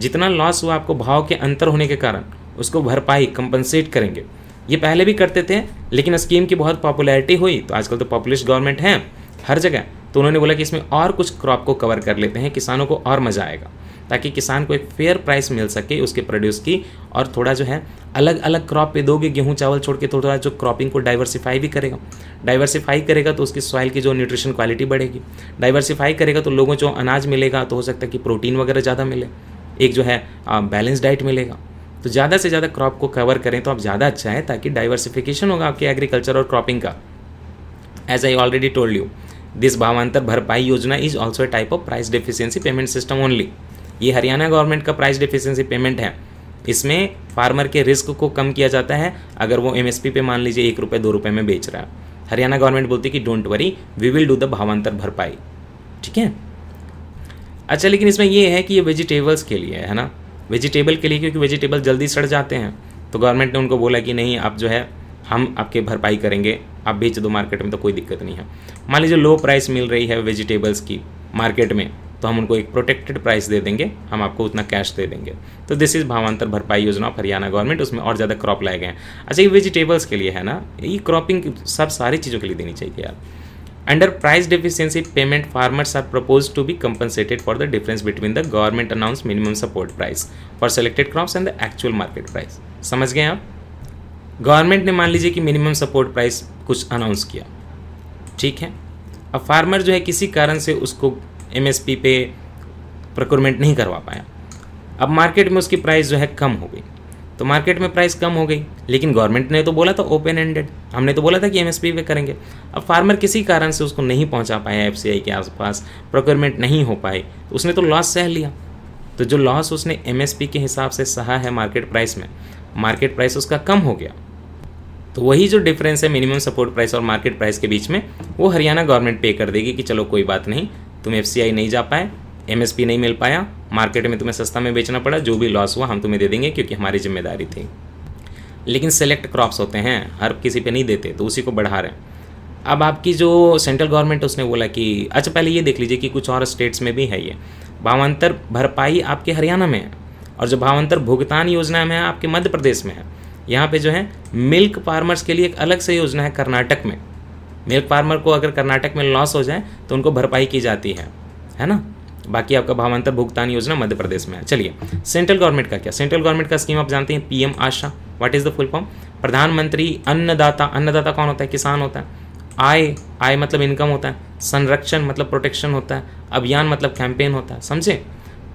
जितना लॉस हुआ आपको भाव के अंतर होने के कारण उसको भरपाई कंपनसेट करेंगे ये पहले भी करते थे लेकिन स्कीम की बहुत पॉपुलैरिटी हुई तो आजकल तो पॉपुलिस्ट गवर्नमेंट है हर जगह तो उन्होंने बोला कि इसमें और कुछ क्रॉप को कवर कर लेते हैं किसानों को और मज़ा आएगा ताकि किसान को एक फेयर प्राइस मिल सके उसके प्रोड्यूस की और थोड़ा जो है अलग अलग क्रॉप पे दोगे गेहूँ चावल छोड़ के थोड़ा जो क्रॉपिंग को डाइवर्सिफाई भी करेगा डाइवर्सिफाई करेगा तो उसकी सॉइल की जो न्यूट्रिशन क्वालिटी बढ़ेगी डाइवर्सिफाई करेगा तो लोगों जो अनाज मिलेगा तो हो सकता है कि प्रोटीन वगैरह ज़्यादा मिले एक जो है बैलेंस डाइट मिलेगा तो ज़्यादा से ज़्यादा क्रॉप को कवर करें तो आप ज़्यादा अच्छा है ताकि डाइवर्सिफिकेशन होगा आपके एग्रीकल्चर और क्रॉपिंग का as I already told you this Bhavantar Bharpai Yojana is also a type of price deficiency payment system only ये हरियाणा गवर्नमेंट का प्राइस डिफिशियंसी पेमेंट है इसमें फार्मर के रिस्क को कम किया जाता है अगर वो एम पे मान लीजिए एक रुपये दो रुपये में बेच रहा है हरियाणा गवर्नमेंट बोलती है कि don't worry we will do the Bhavantar Bharpai ठीक है अच्छा लेकिन इसमें ये है कि ये वेजिटेबल्स के लिए है ना वेजिटेबल के लिए क्योंकि वेजिटेबल जल्दी सड़ जाते हैं तो गवर्नमेंट ने उनको बोला कि नहीं आप जो है हम आपके भरपाई करेंगे आप बेच दो मार्केट में तो कोई दिक्कत नहीं है मान लीजिए लो प्राइस मिल रही है वेजिटेबल्स की मार्केट में तो हम उनको एक प्रोटेक्टेड प्राइस दे देंगे हम आपको उतना कैश दे देंगे तो दिस इज़ भावांतर भरपाई योजना ऑफ हरियाणा गवर्नमेंट उसमें और ज़्यादा क्रॉप लाए गए हैं अच्छा ये वेजिटेबल्स के लिए है ना ये क्रॉपिंग सब सारी चीज़ों के लिए देनी चाहिए यार under price deficiency payment farmers are propose to be compensated for the difference between the government announce minimum support price for selected crop and the actual market price समझ गए आप गवर्नमेंट ने मान लीजिए कि मिनिमम सपोर्ट प्राइस कुछ announce किया ठीक है अब फार्मर जो है किसी कारण से उसको एम पे प्रोक्योरमेंट नहीं करवा पाया अब मार्केट में उसकी प्राइस जो है कम हो गई तो मार्केट में प्राइस कम हो गई लेकिन गवर्नमेंट ने तो बोला था ओपन एंडेड हमने तो बोला था कि एम पे करेंगे अब फार्मर किसी कारण से उसको नहीं पहुंचा पाया एफ के आसपास प्रोक्योरमेंट नहीं हो पाई तो उसने तो लॉस सह लिया तो जो लॉस उसने एम के हिसाब से सहा है मार्केट प्राइस में मार्केट प्राइस उसका कम हो गया तो वही जो डिफरेंस है मिनिमम सपोर्ट प्राइस और मार्केट प्राइस के बीच में वो हरियाणा गवर्नमेंट पे कर देगी कि चलो कोई बात नहीं तुम एफ नहीं जा पाए एम नहीं मिल पाया मार्केट में तुम्हें सस्ता में बेचना पड़ा जो भी लॉस हुआ हम तुम्हें दे देंगे क्योंकि हमारी जिम्मेदारी थी लेकिन सेलेक्ट क्रॉप्स होते हैं हर किसी पे नहीं देते तो उसी को बढ़ा रहे हैं अब आपकी जो सेंट्रल गवर्नमेंट उसने बोला कि अच्छा पहले ये देख लीजिए कि कुछ और स्टेट्स में भी है ये भावांतर भरपाई आपके हरियाणा में है और जो भावांतर भुगतान योजना में है आपके मध्य प्रदेश में है यहाँ पे जो है मिल्क फार्मर्स के लिए एक अलग से योजना है कर्नाटक में मिल्क फार्मर को अगर कर्नाटक में लॉस हो जाए तो उनको भरपाई की जाती है है ना बाकी आपका भावांतर भुगतान योजना मध्य प्रदेश में है चलिए सेंट्रल गवर्नमेंट का क्या सेंट्रल गवर्नमेंट का स्कीम आप जानते हैं PM Asha what is the full form Pradhan Mantri Annadata अन्नदाता कौन होता है किसान होता है आय आय मतलब इनकम होता है संरक्षण मतलब प्रोटेक्शन होता है अभियान मतलब कैंपेन होता है समझे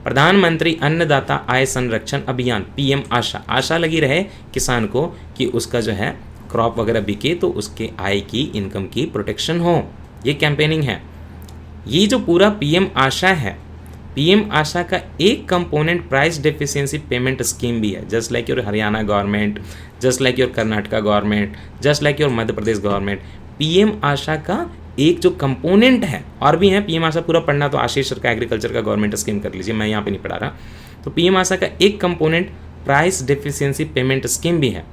प्रधानमंत्री अन्नदाता आय संरक्षण अभियान पीएम आशा आशा लगी रहे किसान को कि उसका जो है क्रॉप वगैरह बिके तो उसके आय की इनकम की प्रोटेक्शन हो ये कैंपेनिंग है ये जो पूरा पीएम आशा है पीएम आशा का एक component price deficiency payment scheme भी है just like your Haryana government just like your Karnataka government just like your Madhya Pradesh government PM Asha का एक जो कंपोनेंट है और भी है पीएम आशा पूरा पढ़ना तो आशीष सर का एग्रीकल्चर का गवर्नमेंट स्कीम कर लीजिए मैं यहाँ पे नहीं पढ़ा रहा तो पीएम आशा का एक component price deficiency payment scheme भी है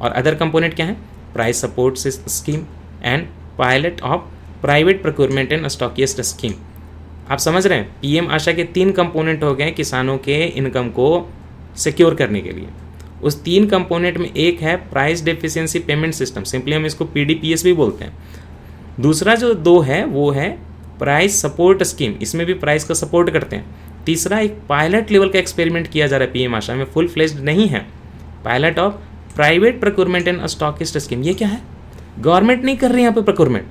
और अदर कंपोनेंट क्या है price support scheme and pilot of private procurement and stockist scheme आप समझ रहे हैं पीएम आशा के तीन कंपोनेंट हो गए किसानों के इनकम को सिक्योर करने के लिए उस तीन कंपोनेंट में एक है price deficiency payment system simply हम इसको पीडीपीएस भी बोलते हैं दूसरा जो दो है वो है प्राइस सपोर्ट स्कीम इसमें भी प्राइस का सपोर्ट करते हैं तीसरा एक पायलट लेवल का एक्सपेरिमेंट किया जा रहा है पीएम आशा में फुल फ्लेस्ड नहीं है pilot of private procurement and stockist scheme ये क्या है गवर्नमेंट नहीं कर रही है यहाँ पर प्रोक्योरमेंट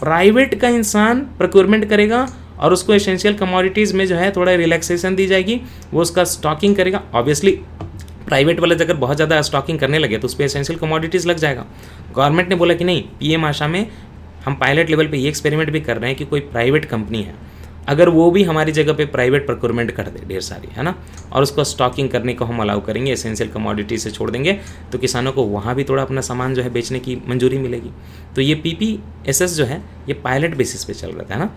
प्राइवेट का इंसान प्रोक्योरमेंट करेगा और उसको एसेंशियल कमोडिटीज़ में जो है थोड़ा रिलैक्सेशन दी जाएगी वो उसका स्टॉकिंग करेगा ऑब्वियसली प्राइवेट वाले अगर बहुत ज़्यादा स्टॉकिंग करने लगे तो उस पर एसेंशियल कमोडिटीज़ लग जाएगा गवर्नमेंट ने बोला कि नहीं पीएम आशा में हम पायलट लेवल पे ये एक्सपेरिमेंट भी कर रहे हैं कि कोई प्राइवेट कंपनी है अगर वो भी हमारी जगह पे प्राइवेट प्रोक्योरमेंट कर दे ढेर सारी है ना और उसको स्टॉकिंग करने को हम अलाउ करेंगे एसेंशियल कमोडिटी से छोड़ देंगे तो किसानों को वहाँ भी थोड़ा अपना सामान जो है बेचने की मंजूरी मिलेगी तो ये पी पी एस एस जो है ये पायलट बेसिस पे चल रहा था है ना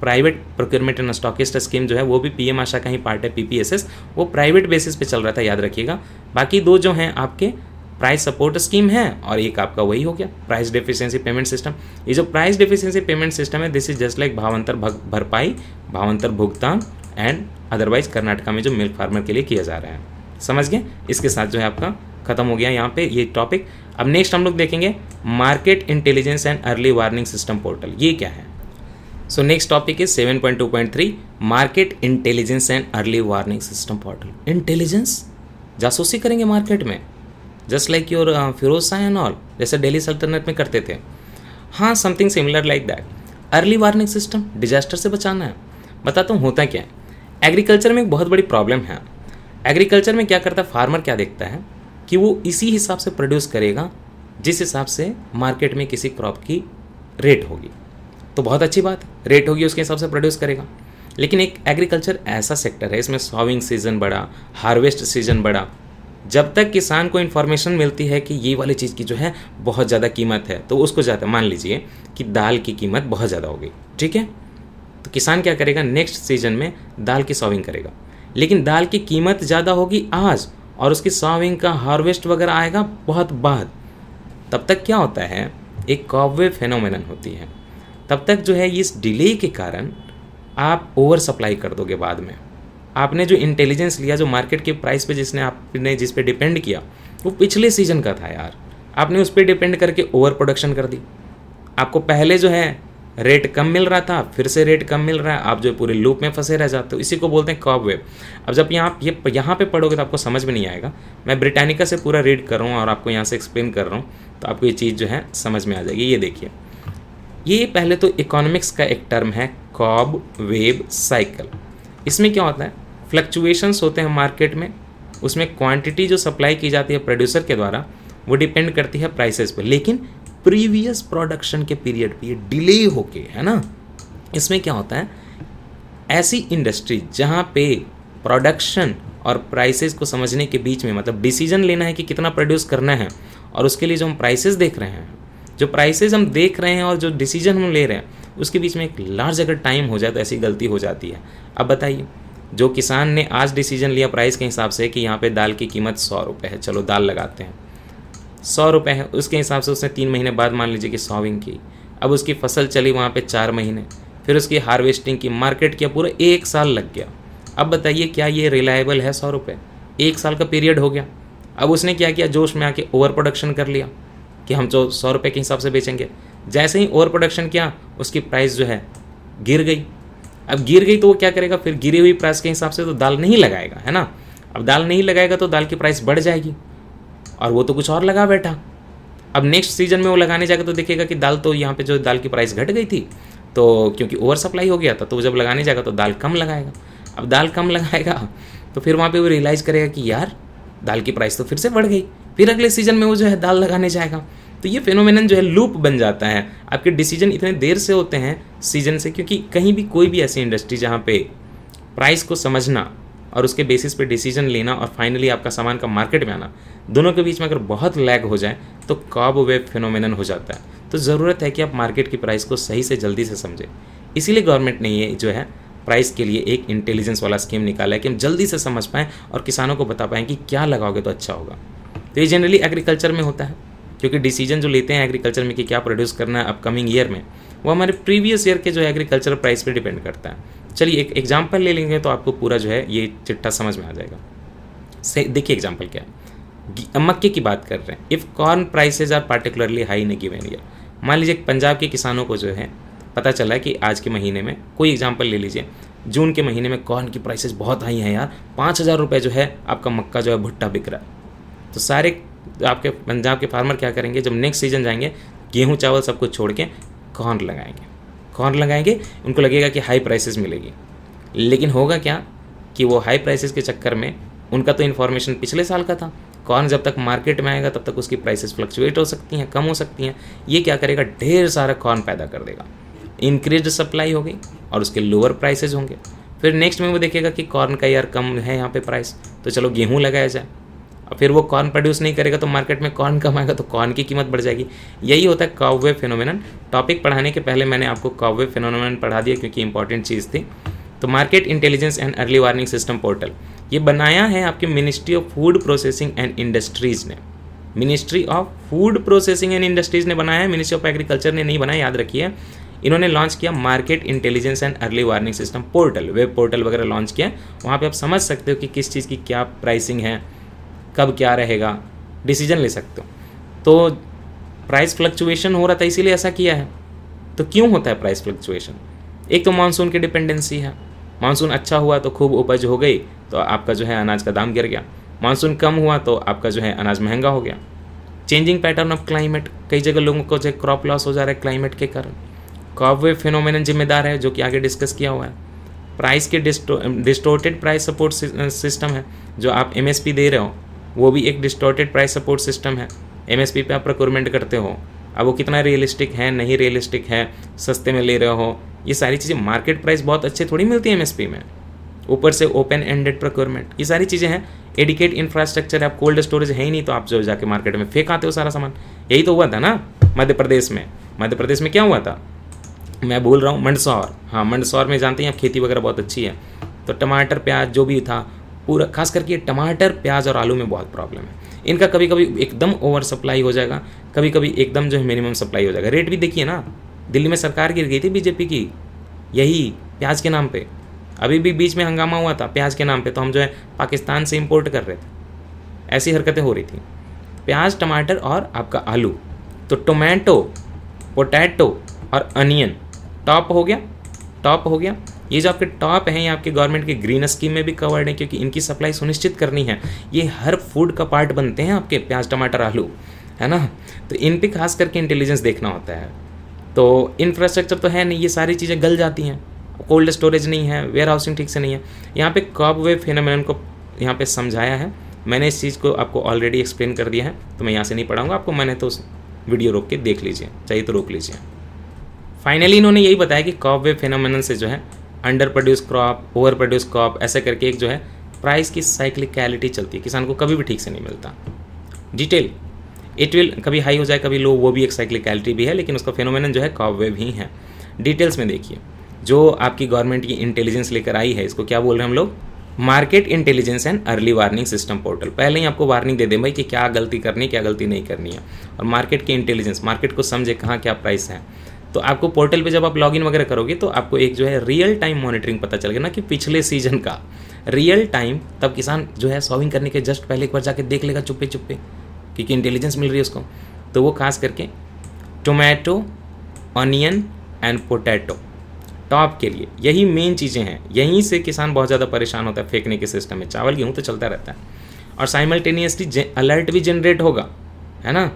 private procurement and stockist scheme जो है वो भी पीएम आशा का ही पार्ट है पीपीएसएस वो प्राइवेट बेसिस पे चल रहा था याद रखिएगा बाकी दो जो हैं आपके प्राइस सपोर्ट स्कीम है और एक आपका वही हो गया प्राइस डेफिशिएंसी पेमेंट सिस्टम ये जो प्राइस डेफिशिएंसी पेमेंट सिस्टम है this is just like Bhavantar Bharpai Bhavantar भुगतान एंड अदरवाइज कर्नाटका में जो मिल्क फार्मर के लिए किया जा रहा है समझ गए इसके साथ जो है आपका खत्म हो गया यहाँ पे ये टॉपिक अब नेक्स्ट हम लोग देखेंगे market intelligence and early warning system portal ये क्या है so next topic is 7.2.3 market intelligence and early warning system portal intelligence जासूसी करेंगे मार्केट में just like your Firoz Shah and all जैसे डेली सल्तनत में करते थे हाँ something similar like that early warning system disaster से बचाना है बताता तो हूँ होता क्या है एग्रीकल्चर में एक बहुत बड़ी प्रॉब्लम है एग्रीकल्चर में क्या करता है फार्मर क्या देखता है कि वो इसी हिसाब से प्रोड्यूस करेगा जिस हिसाब से मार्केट में किसी क्रॉप की रेट होगी तो बहुत अच्छी बात है रेट होगी उसके हिसाब से प्रोड्यूस करेगा लेकिन एक एग्रीकल्चर ऐसा सेक्टर है इसमें सॉविंग सीजन बढ़ा हार्वेस्ट सीजन बढ़ा जब तक किसान को इन्फॉर्मेशन मिलती है कि ये वाली चीज़ की जो है बहुत ज़्यादा कीमत है तो उसको ज़्यादा मान लीजिए कि दाल की कीमत बहुत ज़्यादा होगी ठीक है तो किसान क्या करेगा नेक्स्ट सीजन में दाल की सॉविंग करेगा लेकिन दाल की कीमत ज़्यादा होगी आज और उसकी सॉविंग का हार्वेस्ट वगैरह आएगा बहुत बाद तब तक क्या होता है एक कॉबवे फेनोमेनन होती है तब तक जो है इस डिले के कारण आप ओवर सप्लाई कर दोगे बाद में आपने जो इंटेलिजेंस लिया जो मार्केट के प्राइस पे जिसने आपने जिस पे डिपेंड किया वो पिछले सीजन का था यार आपने उस पर डिपेंड करके ओवर प्रोडक्शन कर दी आपको पहले जो है रेट कम मिल रहा था फिर से रेट कम मिल रहा है आप जो पूरे लूप में फंसे रह जाते हो इसी को बोलते हैं कॉब वेब अब जब यहाँ आप ये यहाँ पे पढ़ोगे तो आपको समझ में नहीं आएगा मैं ब्रिटानिका से पूरा रीड कर रहा हूँ और आपको यहाँ से एक्सप्लेन कर रहा हूँ तो आपको ये चीज़ जो है समझ में आ जाएगी ये देखिए ये पहले तो इकोनॉमिक्स का एक टर्म है कॉब वेब साइकिल इसमें क्या होता है फ्लक्चुएशंस होते हैं मार्केट में उसमें क्वांटिटी जो सप्लाई की जाती है प्रोड्यूसर के द्वारा वो डिपेंड करती है प्राइसेस पर लेकिन प्रीवियस प्रोडक्शन के पीरियड पे डिले होके है ना इसमें क्या होता है ऐसी इंडस्ट्री जहाँ पे प्रोडक्शन और प्राइसेस को समझने के बीच में मतलब डिसीजन लेना है कि कितना प्रोड्यूस करना है और उसके लिए जो हम प्राइसेस देख रहे हैं जो प्राइसेस हम देख रहे हैं और जो डिसीजन हम ले रहे हैं उसके बीच में एक लार्ज अगर टाइम हो जाए तो ऐसी गलती हो जाती है अब बताइए जो किसान ने आज डिसीजन लिया प्राइस के हिसाब से कि यहाँ पे दाल की कीमत सौ रुपये है चलो दाल लगाते हैं सौ रुपये है उसके हिसाब से उसने तीन महीने बाद मान लीजिए कि सॉविंग की अब उसकी फसल चली वहाँ पे चार महीने फिर उसकी हार्वेस्टिंग की मार्केट किया पूरा एक साल लग गया अब बताइए क्या ये रिलायबल है सौ रुपये एक साल का पीरियड हो गया अब उसने क्या किया जोश में आके ओवर प्रोडक्शन कर लिया कि हम जो तो सौ रुपये के हिसाब से बेचेंगे जैसे ही ओवर प्रोडक्शन किया उसकी प्राइस जो है गिर गई अब गिर गई तो वो क्या करेगा फिर गिरी हुई प्राइस के हिसाब से तो दाल नहीं लगाएगा है ना अब दाल नहीं लगाएगा तो दाल की प्राइस बढ़ जाएगी और वो तो कुछ और लगा बैठा अब नेक्स्ट सीजन में वो लगाने जाएगा तो देखेगा कि दाल तो यहाँ पे जो दाल की प्राइस घट गई थी तो क्योंकि ओवर सप्लाई हो गया था तो वो जब लगाने जाएगा तो दाल कम लगाएगा अब दाल कम लगाएगा तो फिर वहाँ पे वो रियलाइज़ करेगा कि यार दाल की प्राइस तो फिर से बढ़ गई फिर अगले सीजन में वो जो है दाल लगाने जाएगा तो ये फेनोमेनन जो है लूप बन जाता है आपके डिसीजन इतने देर से होते हैं सीजन से क्योंकि कहीं भी कोई भी ऐसी इंडस्ट्री जहाँ पे प्राइस को समझना और उसके बेसिस पे डिसीजन लेना और फाइनली आपका सामान का मार्केट में आना दोनों के बीच में अगर बहुत लैग हो जाए तो कॉब वेब फिनोमिनन हो जाता है तो ज़रूरत है कि आप मार्केट की प्राइस को सही से जल्दी से समझें इसीलिए गवर्नमेंट ने ये जो है प्राइस के लिए एक इंटेलिजेंस वाला स्कीम निकाला है कि हम जल्दी से समझ पाएँ और किसानों को बता पाएँ कि क्या लगाओगे तो अच्छा होगा तो ये जनरली एग्रीकल्चर में होता है क्योंकि डिसीजन जो लेते हैं एग्रीकल्चर में कि क्या प्रोड्यूस करना है अपकमिंग ईयर में वो हमारे प्रीवियस ईयर के जो है एग्रीकल्चर प्राइस पर डिपेंड करता है चलिए एक एग्जाम्पल ले लेंगे तो आपको पूरा जो है ये चिट्ठा समझ में आ जाएगा से देखिए एग्जाम्पल क्या है मक्के की बात कर रहे हैं if corn prices are particularly high in given year मान लीजिए पंजाब के किसानों को जो है पता चला कि आज के महीने में कोई एग्जाम्पल ले लीजिए जून के महीने में कॉर्न की प्राइसेज बहुत हाई हैं यार पाँच हज़ार रुपये जो है आपका मक्का जो है भुट्टा बिक रहा है तो सारे आपके पंजाब के फार्मर क्या करेंगे जब नेक्स्ट सीजन जाएंगे गेहूँ चावल सब कुछ छोड़ के कॉर्न लगाएंगे कॉर्न लगाएंगे उनको लगेगा कि हाई प्राइसेस मिलेगी लेकिन होगा क्या कि वो हाई प्राइसेस के चक्कर में उनका तो इन्फॉर्मेशन पिछले साल का था कॉर्न जब तक मार्केट में आएगा तब तक उसकी प्राइसेस फ्लक्चुएट हो सकती हैं कम हो सकती हैं ये क्या करेगा ढेर सारा कॉर्न पैदा कर देगा इंक्रीज सप्लाई होगी और उसके लोअर प्राइसेज होंगे फिर नेक्स्ट में वो देखेगा कि कॉर्न का यार कम है यहाँ पे प्राइस तो चलो गेहूँ लगाया जाए और फिर वो कॉर्न प्रोड्यूस नहीं करेगा तो मार्केट में कॉर्न कम आएगा तो कॉर्न की कीमत बढ़ जाएगी यही होता है कावे फिनोमिनन टॉपिक पढ़ाने के पहले मैंने आपको कावे फिनोमिनन पढ़ा दिया क्योंकि इंपॉर्टेंट चीज़ थी तो market intelligence and early warning system portal ये बनाया है आपके ministry of food processing and industries ने ministry of food processing and industries ने बनाया है मिनिस्ट्री ऑफ एग्रीकल्चर ने नहीं बनाया याद रखिए इन्होंने लॉन्च किया market intelligence and early warning system portal web portal वगैरह लॉन्च किया वहाँ पर आप समझ सकते हो कि किस चीज़ की क्या प्राइसिंग है कब क्या रहेगा डिसीजन ले सकते हो तो प्राइस फ्लक्चुएशन हो रहा था इसीलिए ऐसा किया है तो क्यों होता है प्राइस फ्लक्चुएशन एक तो मानसून की डिपेंडेंसी है मानसून अच्छा हुआ तो खूब उपज हो गई तो आपका जो है अनाज का दाम गिर गया मानसून कम हुआ तो आपका जो है अनाज महंगा हो गया चेंजिंग पैटर्न ऑफ क्लाइमेट कई जगह लोगों को जो क्रॉप लॉस हो जा रहा है क्लाइमेट के कारण वे फिनोमिन जिम्मेदार है जो कि आगे डिस्कस किया हुआ है प्राइस के डिस्टोटेड प्राइस सपोर्ट सिस्टम है जो आप एम दे रहे हो वो भी एक डिस्टोर्टेड प्राइस सपोर्ट सिस्टम है एम पे आप प्रोक्योरमेंट करते हो अब वो कितना रियलिस्टिक है नहीं रियलिस्टिक है सस्ते में ले रहे हो ये सारी चीज़ें मार्केट प्राइस बहुत अच्छे थोड़ी मिलती है एम में ऊपर से ओपन एंडेड प्रोक्योरमेंट ये सारी चीज़ें हैं एडिकेट इंफ्रास्ट्रक्चर है आप कोल्ड स्टोरेज है ही नहीं तो आप जो जाके मार्केट में फेंक आते हो सारा सामान यही तो हुआ था ना मध्य प्रदेश में मध्य प्रदेश में क्या हुआ था मैं बोल रहा हूँ मंडसौर हाँ मंडसौर में जानते हैं आप खेती वगैरह बहुत अच्छी है तो टमाटर प्याज जो भी था पूरा खास करके टमाटर प्याज और आलू में बहुत प्रॉब्लम है इनका कभी कभी एकदम ओवर सप्लाई हो जाएगा कभी कभी एकदम जो है मिनिमम सप्लाई हो जाएगा रेट भी देखिए ना दिल्ली में सरकार गिर गई थी बीजेपी की यही प्याज के नाम पे अभी भी बीच में हंगामा हुआ था प्याज के नाम पे तो हम जो है पाकिस्तान से इम्पोर्ट कर रहे थे ऐसी हरकतें हो रही थी प्याज टमाटर और आपका आलू तो टोमेटो पोटैटो और अनियन टॉप हो गया टॉप हो गया ये जो आपके टॉप हैं ये आपके गवर्नमेंट के ग्रीन स्कीम में भी कवर्ड है क्योंकि इनकी सप्लाई सुनिश्चित करनी है ये हर फूड का पार्ट बनते हैं आपके प्याज टमाटर आलू है ना तो इन पर खास करके इंटेलिजेंस देखना होता है तो इंफ्रास्ट्रक्चर तो है नहीं ये सारी चीज़ें गल जाती हैं कोल्ड स्टोरेज नहीं है वेयर हाउसिंग ठीक से नहीं है यहाँ पे कॉप वेव फिनोमेन को यहाँ पे समझाया है मैंने इस चीज़ को आपको ऑलरेडी एक्सप्लेन कर दिया है तो मैं यहाँ से नहीं पढ़ाऊँगा आपको मैंने तो वीडियो रोक के देख लीजिए चाहिए तो रोक लीजिए फाइनली इन्होंने यही बताया कि कॉप वेव फिनोमेनन से जो है under produce crop over produce crop ऐसे करके एक जो है प्राइस की साइक्लिकलिटी चलती है किसान को कभी भी ठीक से नहीं मिलता डिटेल इट विल कभी हाई हो जाए कभी लो वो भी एक साइक्लिकलिटी भी है लेकिन उसका फेनोमेन जो है कॉब वेव ही है डिटेल्स में देखिए जो आपकी गवर्नमेंट की इंटेलिजेंस लेकर आई है इसको क्या बोल रहे हैं हम लोग market intelligence and early warning system portal पहले ही आपको वार्निंग दे दें भाई कि क्या गलती करनी है क्या गलती नहीं करनी है और मार्केट की इंटेलिजेंस मार्केट को समझे कहाँ क्या प्राइस है तो आपको पोर्टल पे जब आप लॉगिन वगैरह करोगे तो आपको एक जो है रियल टाइम मॉनिटरिंग पता चलेगा ना कि पिछले सीजन का रियल टाइम तब किसान जो है सॉविंग करने के जस्ट पहले एक बार जाके देख लेगा चुप्पे चुप्पे क्योंकि इंटेलिजेंस मिल रही है उसको तो वो खास करके tomato onion and potato TOP के लिए यही मेन चीज़ें हैं यहीं से किसान बहुत ज़्यादा परेशान होता है फेंकने के सिस्टम में चावल गेहूँ तो चलता रहता है और साइमल्टेनियसली अलर्ट भी जनरेट होगा है ना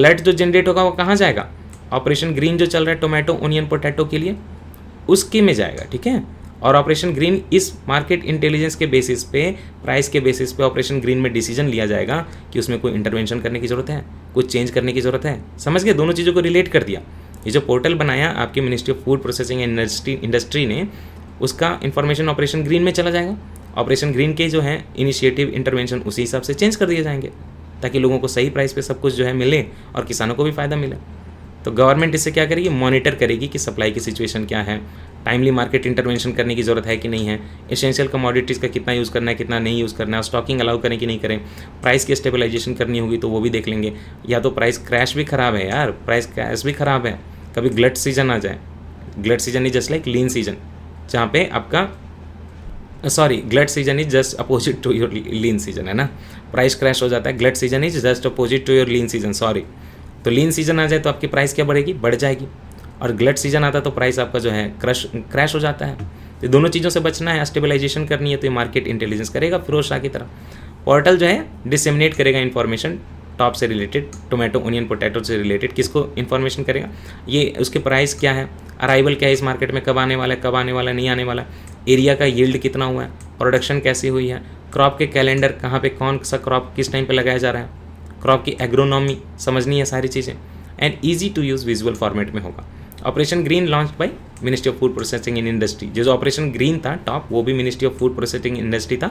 अलर्ट जो जनरेट होगा वो कहाँ जाएगा ऑपरेशन ग्रीन जो चल रहा है टोमेटो ओनियन पोटैटो के लिए उसके में जाएगा ठीक है और ऑपरेशन ग्रीन इस मार्केट इंटेलिजेंस के बेसिस पे प्राइस के बेसिस पे ऑपरेशन ग्रीन में डिसीजन लिया जाएगा कि उसमें कोई इंटरवेंशन करने की ज़रूरत है कुछ चेंज करने की ज़रूरत है समझ गए दोनों चीज़ों को रिलेट कर दिया ये जो पोर्टल बनाया आपकी ministry of food processing industry industry ने उसका इन्फॉर्मेशन ऑपरेशन ग्रीन में चला जाएगा ऑपरेशन ग्रीन के जो है इनिशिएटिव इंटरवेंशन उसी हिसाब से चेंज कर दिए जाएंगे ताकि लोगों को सही प्राइस पे सब कुछ जो है मिले और किसानों को भी फ़ायदा मिले तो गवर्नमेंट इसे क्या करेगी मॉनिटर करेगी कि सप्लाई की सिचुएशन क्या है टाइमली मार्केट इंटरवेंशन करने की ज़रूरत है कि नहीं है एसेंशियल कमोडिटीज़ का कितना यूज़ करना है कितना नहीं यूज़ करना है स्टॉकिंग अलाउ करें कि नहीं करें प्राइस की स्टेबलाइजेशन करनी होगी तो वो भी देख लेंगे या तो प्राइस क्रैश भी ख़राब है यार प्राइस क्रैश भी ख़राब है कभी ग्लट सीजन आ जाए glut season is just like lean season जहाँ पे आपका sorry glut season is just opposite to your lean season है ना प्राइस क्रैश हो जाता है glut season is just opposite to your lean season sorry तो लीन सीजन आ जाए तो आपकी प्राइस क्या बढ़ेगी बढ़ जाएगी और ग्लट सीजन आता है तो प्राइस आपका जो है क्रश क्रैश हो जाता है तो दोनों चीज़ों से बचना है स्टेबलाइजेशन करनी है तो ये मार्केट इंटेलिजेंस करेगा फिरोज शाह की तरह पोर्टल जो है डिसेमिनेट करेगा इन्फॉर्मेशन टॉप से रिलेटेड टोमेटो ओनियन पोटैटो से रिलेटेड किसको इन्फॉर्मेशन करेगा ये उसके प्राइस क्या है अराइवल क्या है इस मार्केट में कब आने वाला है कब आने वाला नहीं आने वाला एरिया का यील्ड कितना हुआ है प्रोडक्शन कैसी हुई है क्रॉप के कैलेंडर कहाँ पे कौन सा क्रॉप किस टाइम पे लगाया जा रहा है क्रॉप की एग्रोनॉमी समझनी है सारी चीज़ें and easy to use visual format में होगा operation green launch by ministry of food processing in industry जो ऑपरेशन ग्रीन था टॉप वो भी ministry of food processing industry था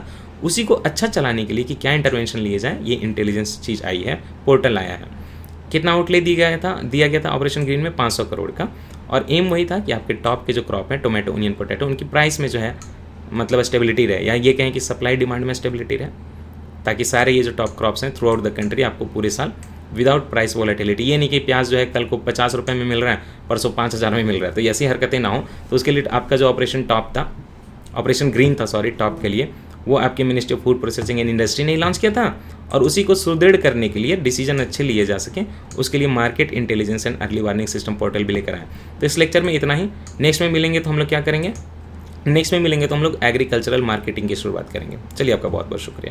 उसी को अच्छा चलाने के लिए कि क्या इंटरवेंशन लिए जाए ये इंटेलिजेंस चीज़ आई है पोर्टल आया है कितना आउटले दिया गया था दिया गया था ऑपरेशन ग्रीन में 500 करोड़ का और एम वही था कि आपके टॉप के जो क्रॉप है टोमेटो ओनियन पोटैटो उनकी प्राइस में जो है मतलब स्टेबिलिटी रहे या ये कहें कि सप्लाई डिमांड में स्टेबिलिटी रहे ताकि सारे ये जो टॉप क्रॉप्स हैं थ्रू आउट द कंट्री आपको पूरे साल विदाउट प्राइस वॉलेटिलिटी ये नहीं कि प्याज जो है कल को पचास रुपये में मिल रहा है परसों पाँच हज़ार में मिल रहा है तो ऐसी हरकतें ना हो तो उसके लिए आपका जो ऑपरेशन टॉप था ऑपरेशन ग्रीन था सॉरी टॉप के लिए वो आपके ministry of food processing and industry ने लॉन्च किया था और उसी को सुदृढ़ करने के लिए डिसीजन अच्छे लिए जा सकें उसके लिए market intelligence and early warning system portal भी लेकर आए तो इस लेक्चर में इतना ही नेक्स्ट में मिलेंगे तो हम लोग क्या करेंगे नेक्स्ट में मिलेंगे तो हम लोग एग्रीकल्चरल मार्केटिंग की शुरुआत करेंगे चलिए आपका बहुत बहुत शुक्रिया